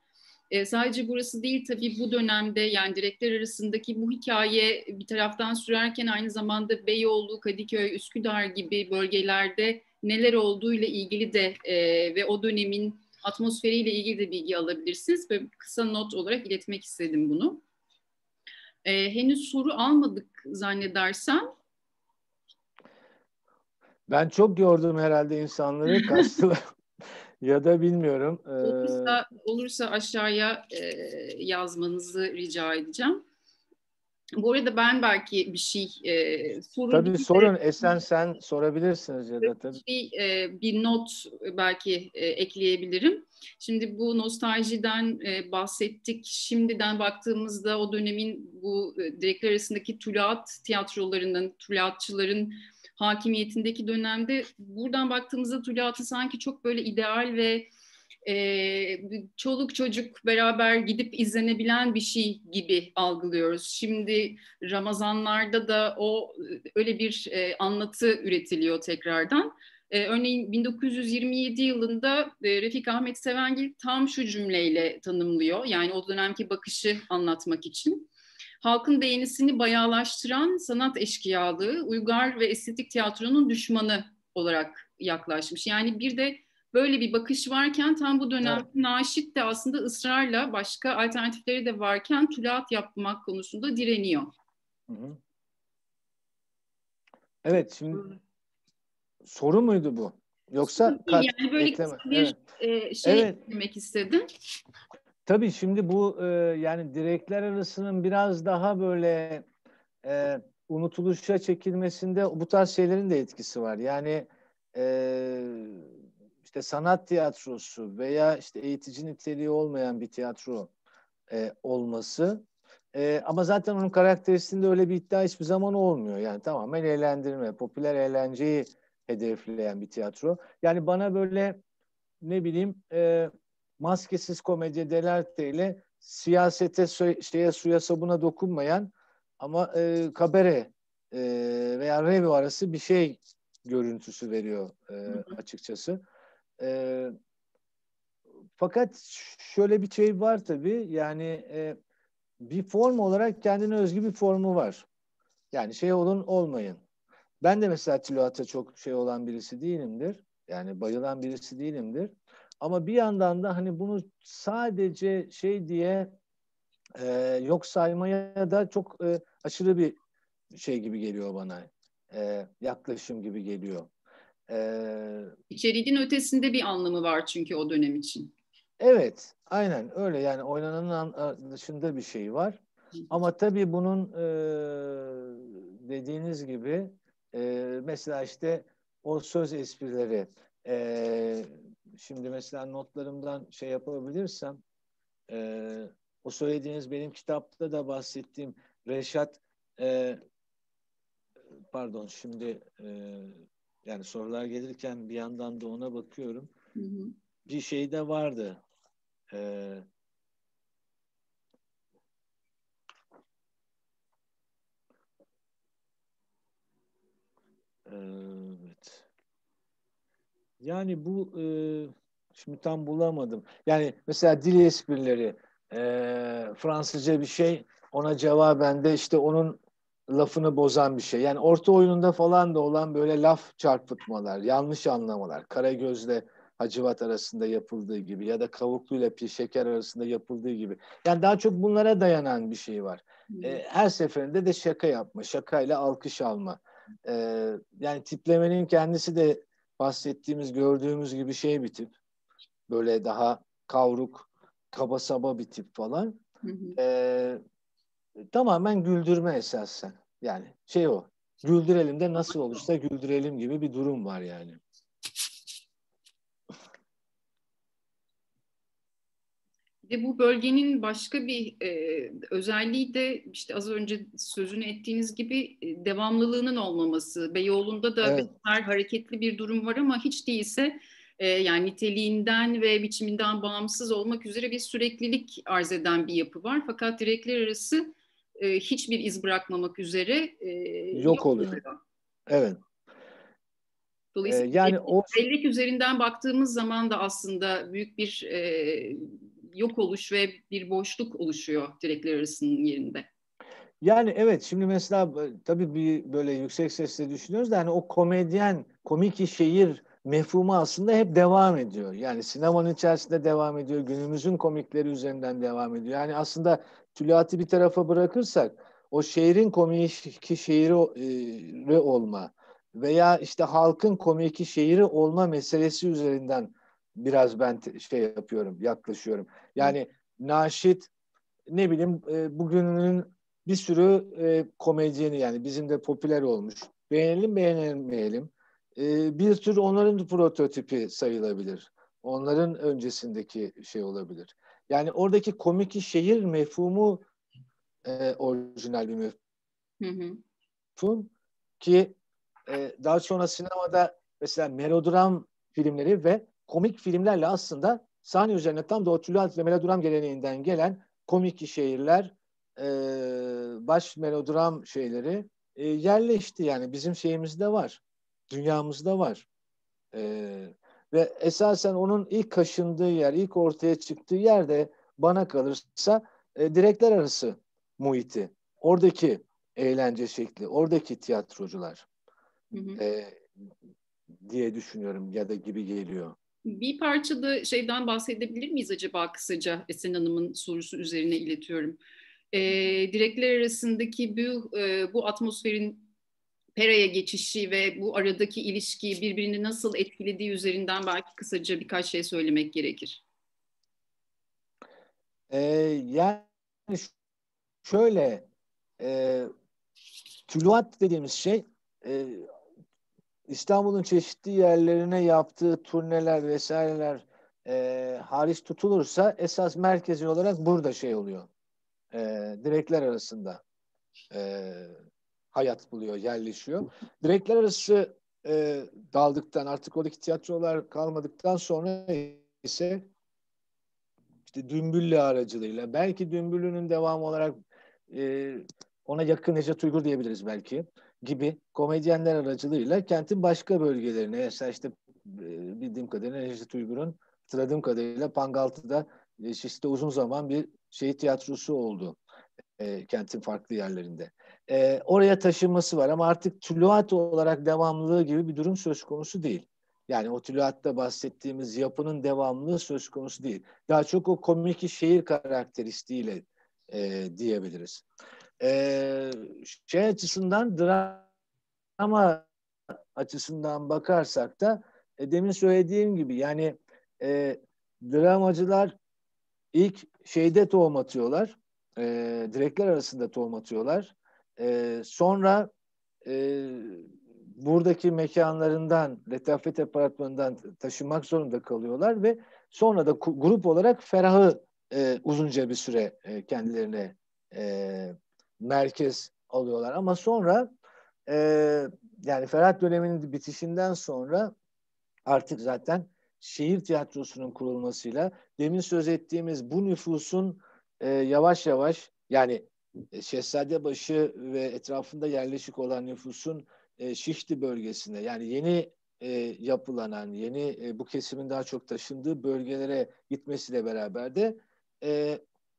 E, sadece burası değil tabii bu dönemde yani direktler arasındaki bu hikaye bir taraftan sürerken aynı zamanda Beyoğlu, Kadıköy, Üsküdar gibi bölgelerde neler olduğuyla ilgili de e, ve o dönemin atmosferiyle ilgili de bilgi alabilirsiniz ve kısa not olarak iletmek istedim bunu. Ee, henüz soru almadık zannedersem. Ben çok gördüm herhalde insanları kastı ya da bilmiyorum. Ee... Olursa, olursa aşağıya e, yazmanızı rica edeceğim. Bu arada ben belki bir şey e, sorun. Tabii sorun. Esen sen sorabilirsiniz ya da tabii. Bir, e, bir not belki e, ekleyebilirim. Şimdi bu nostaljiden e, bahsettik. Şimdiden baktığımızda o dönemin bu e, direkler arasındaki tülat tiyatrolarının, tülatçıların hakimiyetindeki dönemde buradan baktığımızda tülatı sanki çok böyle ideal ve e, çoluk çocuk beraber gidip izlenebilen bir şey gibi algılıyoruz. Şimdi Ramazanlarda da o öyle bir e, anlatı üretiliyor tekrardan. E, örneğin 1927 yılında e, Refik Ahmet Sevengil tam şu cümleyle tanımlıyor. Yani o dönemki bakışı anlatmak için. Halkın beğenisini bayağılaştıran sanat eşkıyalığı, uygar ve estetik tiyatronun düşmanı olarak yaklaşmış. Yani bir de böyle bir bakış varken tam bu dönemde evet. Naşit de aslında ısrarla başka alternatifleri de varken tulaat yapmak konusunda direniyor. Evet şimdi soru muydu bu? Yoksa kat, yani böyle ekleme. bir evet. E, şey evet. demek istedim. Tabii şimdi bu e, yani direkler arasının biraz daha böyle e, unutuluşa çekilmesinde bu tarz şeylerin de etkisi var. Yani e, işte sanat tiyatrosu veya işte eğitici niteliği olmayan bir tiyatro e, olması e, ama zaten onun karakterisinde öyle bir iddia hiçbir zaman olmuyor. Yani tamamen eğlendirme, popüler eğlenceyi hedefleyen bir tiyatro. Yani bana böyle ne bileyim e, maskesiz komedi Delarte ile siyasete, şeye, suya sabuna dokunmayan ama e, kabere e, veya revi arası bir şey görüntüsü veriyor e, açıkçası. E, fakat şöyle bir şey var tabii yani e, bir form olarak kendine özgü bir formu var. Yani şey olun olmayın. Ben de mesela tilvata çok şey olan birisi değilimdir. Yani bayılan birisi değilimdir. Ama bir yandan da hani bunu sadece şey diye e, yok saymaya da çok e, aşırı bir şey gibi geliyor bana. E, yaklaşım gibi geliyor. Ee, İçeriğin ötesinde bir anlamı var çünkü o dönem için. Evet, aynen öyle yani oynananın dışında bir şey var. Ama tabii bunun e, dediğiniz gibi e, mesela işte o söz esprileri e, şimdi mesela notlarımdan şey yapabilirsem e, o söylediğiniz benim kitapta da bahsettiğim Reşat e, pardon şimdi e, yani sorular gelirken bir yandan da ona bakıyorum. Hı hı. Bir şey de vardı. Ee, Evet. Yani bu e, şimdi tam bulamadım. Yani mesela dil esprileri e, Fransızca bir şey ona cevaben de işte onun lafını bozan bir şey. Yani orta oyununda falan da olan böyle laf çarpıtmalar, yanlış anlamalar. Karagöz'le Hacivat arasında yapıldığı gibi ya da Kavuklu ile Pir arasında yapıldığı gibi. Yani daha çok bunlara dayanan bir şey var. E, her seferinde de şaka yapma, şakayla alkış alma. E, yani tiplemenin kendisi de bahsettiğimiz, gördüğümüz gibi şey bir tip. Böyle daha kavruk, kaba saba bir tip falan. Hı tamamen güldürme esasen. Yani şey o. Güldürelim de nasıl olursa güldürelim gibi bir durum var yani. de bu bölgenin başka bir e, özelliği de işte az önce sözünü ettiğiniz gibi e, devamlılığının olmaması. Beyoğlu'nda da evet. hareketli bir durum var ama hiç değilse e, yani niteliğinden ve biçiminden bağımsız olmak üzere bir süreklilik arz eden bir yapı var. Fakat direkler arası e, hiçbir iz bırakmamak üzere e, yok, yok oluyor. Evet. Dolayısıyla ee, yani o bellek üzerinden baktığımız zaman da aslında büyük bir e, yok oluş ve bir boşluk oluşuyor direkler arasının yerinde. Yani evet şimdi mesela e, tabii bir böyle yüksek sesle düşünüyoruz da hani o komedyen, komik şehir mefhumu aslında hep devam ediyor. Yani sinemanın içerisinde devam ediyor, günümüzün komikleri üzerinden devam ediyor. Yani aslında tülatı bir tarafa bırakırsak o şehrin komiki şehri e, olma veya işte halkın komiki şehri olma meselesi üzerinden biraz ben şey yapıyorum, yaklaşıyorum. Yani Hı. naşit ne bileyim e, bugünün bir sürü e, komedyeni yani bizim de popüler olmuş. Beğenelim beğenmeyelim ee, bir tür onların prototipi sayılabilir. Onların öncesindeki şey olabilir. Yani oradaki komik şehir mefhumu e, orijinal bir mefhum. Ki e, daha sonra sinemada mesela melodram filmleri ve komik filmlerle aslında sahne üzerine tam da o tülat ve melodram geleneğinden gelen komik şehirler, e, baş melodram şeyleri e, yerleşti. Yani bizim şeyimizde var dünyamızda var. Ee, ve esasen onun ilk kaşındığı yer, ilk ortaya çıktığı yer de bana kalırsa e, direkler arası muhiti. Oradaki eğlence şekli, oradaki tiyatrocular hı hı. E, diye düşünüyorum ya da gibi geliyor. Bir parça da şeyden bahsedebilir miyiz acaba kısaca Esen Hanım'ın sorusu üzerine iletiyorum. E, direkler arasındaki bu, e, bu atmosferin Pera'ya geçişi ve bu aradaki ilişkiyi birbirini nasıl etkilediği üzerinden belki kısaca birkaç şey söylemek gerekir. Ee, yani şöyle e, tüluat dediğimiz şey e, İstanbul'un çeşitli yerlerine yaptığı turneler vesaireler e, hariç tutulursa esas merkezi olarak burada şey oluyor. E, direkler arasında e, hayat buluyor, yerleşiyor. Direkler arası e, daldıktan, artık oradaki tiyatrolar kalmadıktan sonra ise işte Dümbüllü aracılığıyla, belki Dümbüllü'nün devamı olarak e, ona yakın Necdet Uygur diyebiliriz belki gibi komedyenler aracılığıyla kentin başka bölgelerine, mesela işte e, bildiğim kadarıyla Necdet Uygur'un hatırladığım kadarıyla Pangaltı'da e, Şiş'te uzun zaman bir şey tiyatrosu oldu e, kentin farklı yerlerinde e, oraya taşınması var ama artık tuluat olarak devamlılığı gibi bir durum söz konusu değil. Yani o tuluatta bahsettiğimiz yapının devamlılığı söz konusu değil. Daha çok o komüniki şehir karakteristiğiyle e, diyebiliriz. E, şey açısından drama açısından bakarsak da e, demin söylediğim gibi yani e, dramacılar ilk şeyde tohum atıyorlar. E, direkler arasında tohum atıyorlar. E, sonra e, buradaki mekanlarından, letafet apartmanından taşınmak zorunda kalıyorlar ve sonra da grup olarak Ferah'ı e, uzunca bir süre e, kendilerine e, merkez alıyorlar. Ama sonra e, yani Ferhat döneminin bitişinden sonra artık zaten şehir tiyatrosunun kurulmasıyla demin söz ettiğimiz bu nüfusun e, yavaş yavaş yani e, Şehzadebaşı ve etrafında yerleşik olan nüfusun e, Şişli bölgesine yani yeni e, yapılanan, yeni bu kesimin daha çok taşındığı bölgelere gitmesiyle beraber de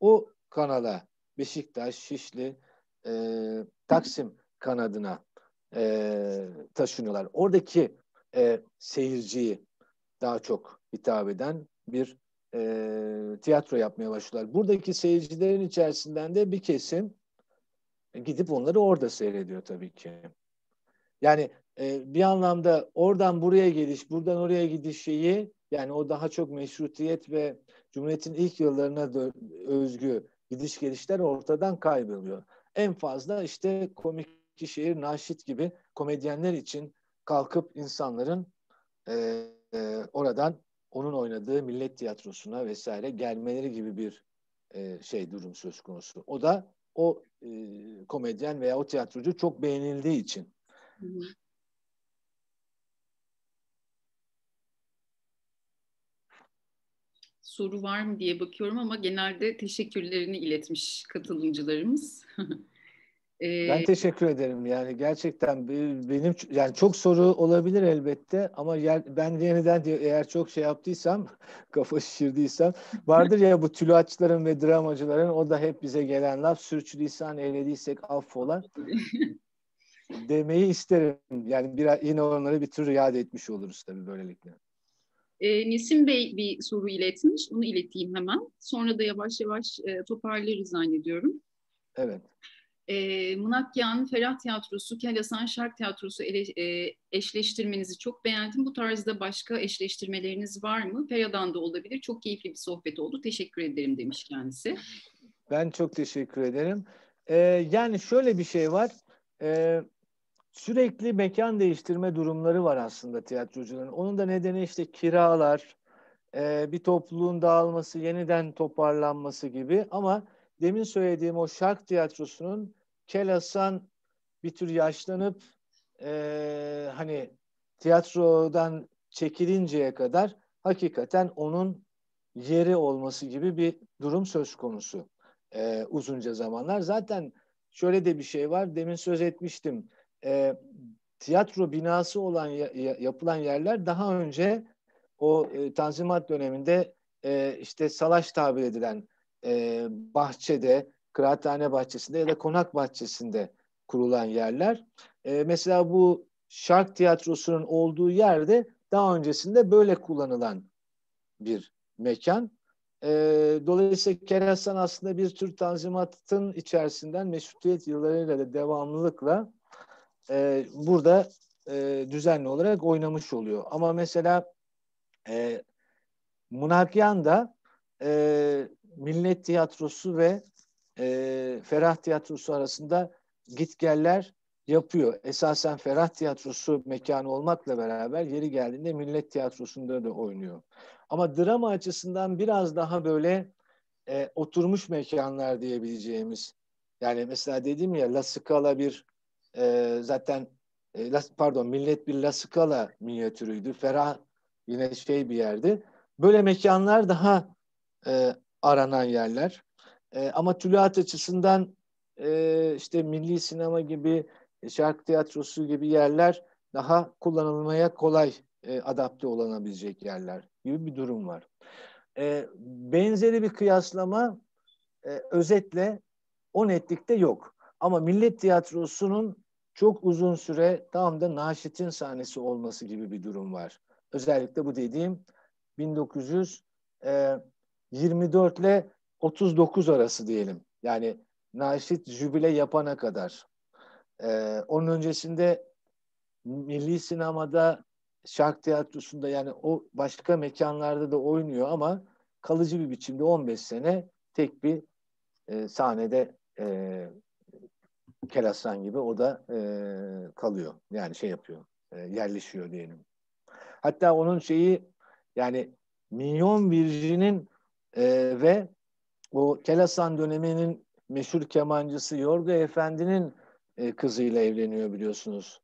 o kanala Beşiktaş, Şişli, Taksim kanadına taşınıyorlar. Oradaki seyirciyi daha çok hitap eden bir e, tiyatro yapmaya başladılar. Buradaki seyircilerin içerisinden de bir kesim e, gidip onları orada seyrediyor tabii ki. Yani e, bir anlamda oradan buraya geliş, buradan oraya gidiş şeyi yani o daha çok meşrutiyet ve Cumhuriyet'in ilk yıllarına özgü gidiş gelişler ortadan kayboluyor. En fazla işte komik şehir Naşit gibi komedyenler için kalkıp insanların e, e, oradan onun oynadığı millet tiyatrosuna vesaire gelmeleri gibi bir e, şey durum söz konusu. O da o e, komedyen veya o tiyatrocu çok beğenildiği için. Soru var mı diye bakıyorum ama genelde teşekkürlerini iletmiş katılımcılarımız. ben teşekkür ederim. Yani gerçekten benim yani çok soru olabilir elbette ama yer, ben yeniden eğer çok şey yaptıysam, kafa şişirdiysem vardır ya bu tülaçların ve dramacıların o da hep bize gelen laf sürçülisan eylediysek affola. demeyi isterim. Yani bir yine onları bir tür iade etmiş oluruz tabii böylelikle. E, Nesim Bey bir soru iletmiş. Onu ileteyim hemen. Sonra da yavaş yavaş e, toparlarız zannediyorum. Evet e, Mınakyan, Ferah Tiyatrosu, Kelasan Şark Tiyatrosu ele, e, eşleştirmenizi çok beğendim. Bu tarzda başka eşleştirmeleriniz var mı? Ferah'dan da olabilir. Çok keyifli bir sohbet oldu. Teşekkür ederim demiş kendisi. Ben çok teşekkür ederim. Ee, yani şöyle bir şey var. Ee, sürekli mekan değiştirme durumları var aslında tiyatrocuların. Onun da nedeni işte kiralar, e, bir topluluğun dağılması, yeniden toparlanması gibi. Ama demin söylediğim o şark tiyatrosunun Kel Hasan bir tür yaşlanıp e, hani tiyatrodan çekilinceye kadar hakikaten onun yeri olması gibi bir durum söz konusu e, uzunca zamanlar. Zaten şöyle de bir şey var. Demin söz etmiştim. E, tiyatro binası olan yapılan yerler daha önce o e, Tanzimat döneminde e, işte salaş tabir edilen e, bahçede kıraathane bahçesinde ya da konak bahçesinde kurulan yerler. E, mesela bu Şark Tiyatrosu'nun olduğu yerde daha öncesinde böyle kullanılan bir mekan. E, dolayısıyla Kerasan aslında bir tür tanzimatın içerisinden meşrutiyet yıllarıyla da devamlılıkla e, burada e, düzenli olarak oynamış oluyor. Ama mesela e, Munakyan da e, Millet Tiyatrosu ve e, Ferah Tiyatrosu arasında gitgeller yapıyor. Esasen Ferah Tiyatrosu mekanı olmakla beraber yeri geldiğinde Millet Tiyatrosu'nda da oynuyor. Ama drama açısından biraz daha böyle e, oturmuş mekanlar diyebileceğimiz. Yani mesela dedim ya La Scala bir e, zaten e, La, pardon Millet bir La Scala minyatürüydü. Ferah yine şey bir yerdi. Böyle mekanlar daha e, aranan yerler. E, ama tülahat açısından e, işte milli sinema gibi, şarkı tiyatrosu gibi yerler daha kullanılmaya kolay e, adapte olanabilecek yerler gibi bir durum var. E, benzeri bir kıyaslama e, özetle o netlikte yok. Ama Millet Tiyatrosu'nun çok uzun süre tam da Naşit'in sahnesi olması gibi bir durum var. Özellikle bu dediğim 1924 e, ile 39 arası diyelim. Yani Naşit jübile yapana kadar. Ee, onun öncesinde milli sinemada şark tiyatrosunda yani o başka mekanlarda da oynuyor ama kalıcı bir biçimde 15 sene tek bir e, sahnede e, Kelaslan gibi o da e, kalıyor. Yani şey yapıyor, e, yerleşiyor diyelim. Hatta onun şeyi yani Minyon Virji'nin e, ve bu Kelasan döneminin meşhur kemancısı Yorga Efendi'nin e, kızıyla evleniyor biliyorsunuz.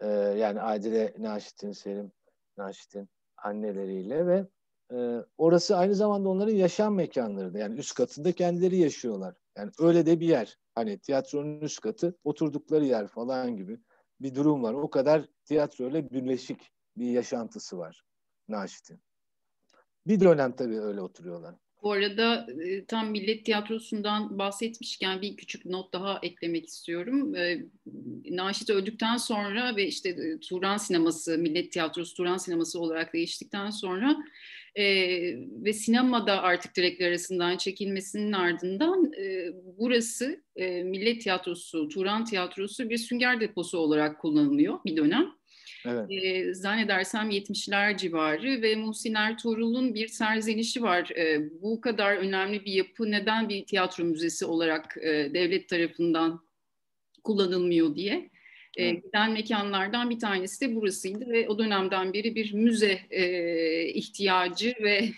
E, yani Adile Naşit'in, Selim Naşit'in anneleriyle ve e, orası aynı zamanda onların yaşam mekanları da. Yani üst katında kendileri yaşıyorlar. Yani öyle de bir yer. Hani tiyatronun üst katı oturdukları yer falan gibi bir durum var. O kadar tiyatroyla birleşik bir yaşantısı var Naşit'in. Bir dönem tabii öyle oturuyorlar. Bu arada e, tam Millet Tiyatrosu'ndan bahsetmişken bir küçük not daha eklemek istiyorum. E, Naşit öldükten sonra ve işte e, Turan Sineması, Millet Tiyatrosu Turan Sineması olarak değiştikten sonra ve sinemada artık direkler arasından çekilmesinin ardından burası Millet Tiyatrosu, Turan Tiyatrosu bir sünger deposu olarak kullanılıyor bir dönem. Evet. E, zannedersem 70'ler civarı ve Muhsin Ertuğrul'un bir serzenişi var. E, bu kadar önemli bir yapı neden bir tiyatro müzesi olarak e, devlet tarafından kullanılmıyor diye. E, giden mekanlardan bir tanesi de burasıydı ve o dönemden beri bir müze e, ihtiyacı ve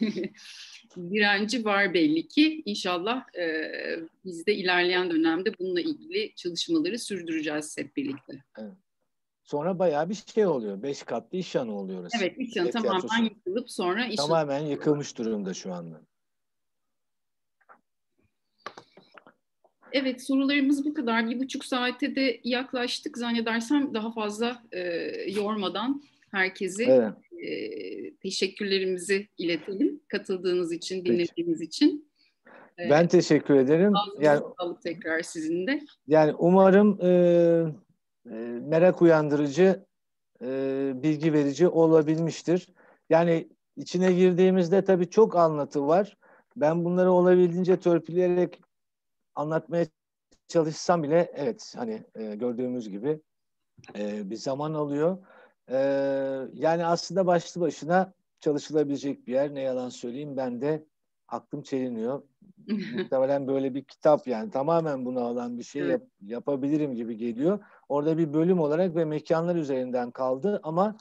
direnci var belli ki. İnşallah e, biz de ilerleyen dönemde bununla ilgili çalışmaları sürdüreceğiz hep birlikte. Evet. Sonra bayağı bir şey oluyor. Beş katlı iş yanı oluyor. Orası. Evet iş yanı tamamen tiyatrosu. yıkılıp sonra iş Tamamen yanı. yıkılmış durumda şu anda. Evet sorularımız bu kadar. Bir buçuk saate de yaklaştık. Zannedersem daha fazla e, yormadan herkesi evet. e, teşekkürlerimizi iletelim. Katıldığınız için, dinlediğiniz Peki. için. E, ben teşekkür ederim. yani, sağlık tekrar sizin de. Yani umarım e, ee, merak uyandırıcı, e, bilgi verici olabilmiştir. Yani içine girdiğimizde tabii çok anlatı var. Ben bunları olabildiğince törpüleyerek anlatmaya çalışsam bile evet hani e, gördüğümüz gibi e, bir zaman alıyor. yani aslında başlı başına çalışılabilecek bir yer ne yalan söyleyeyim ben de aklım çeliniyor. Muhtemelen böyle bir kitap yani tamamen buna alan bir şey yap, yapabilirim gibi geliyor orada bir bölüm olarak ve mekanlar üzerinden kaldı ama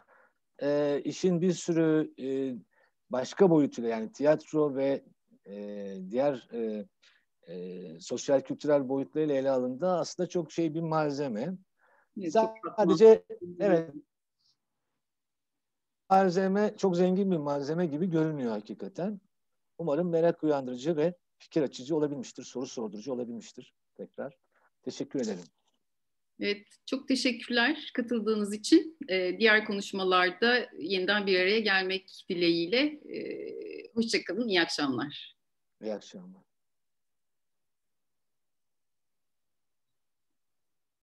e, işin bir sürü e, başka boyutuyla yani tiyatro ve e, diğer e, e, sosyal kültürel boyutlarıyla ele alındı. Aslında çok şey bir malzeme. Sadece evet malzeme çok zengin bir malzeme gibi görünüyor hakikaten. Umarım merak uyandırıcı ve fikir açıcı olabilmiştir, soru sordurucu olabilmiştir. Tekrar teşekkür ederim. Evet, çok teşekkürler katıldığınız için. Ee, diğer konuşmalarda yeniden bir araya gelmek dileğiyle. Ee, hoşçakalın, iyi akşamlar. İyi akşamlar.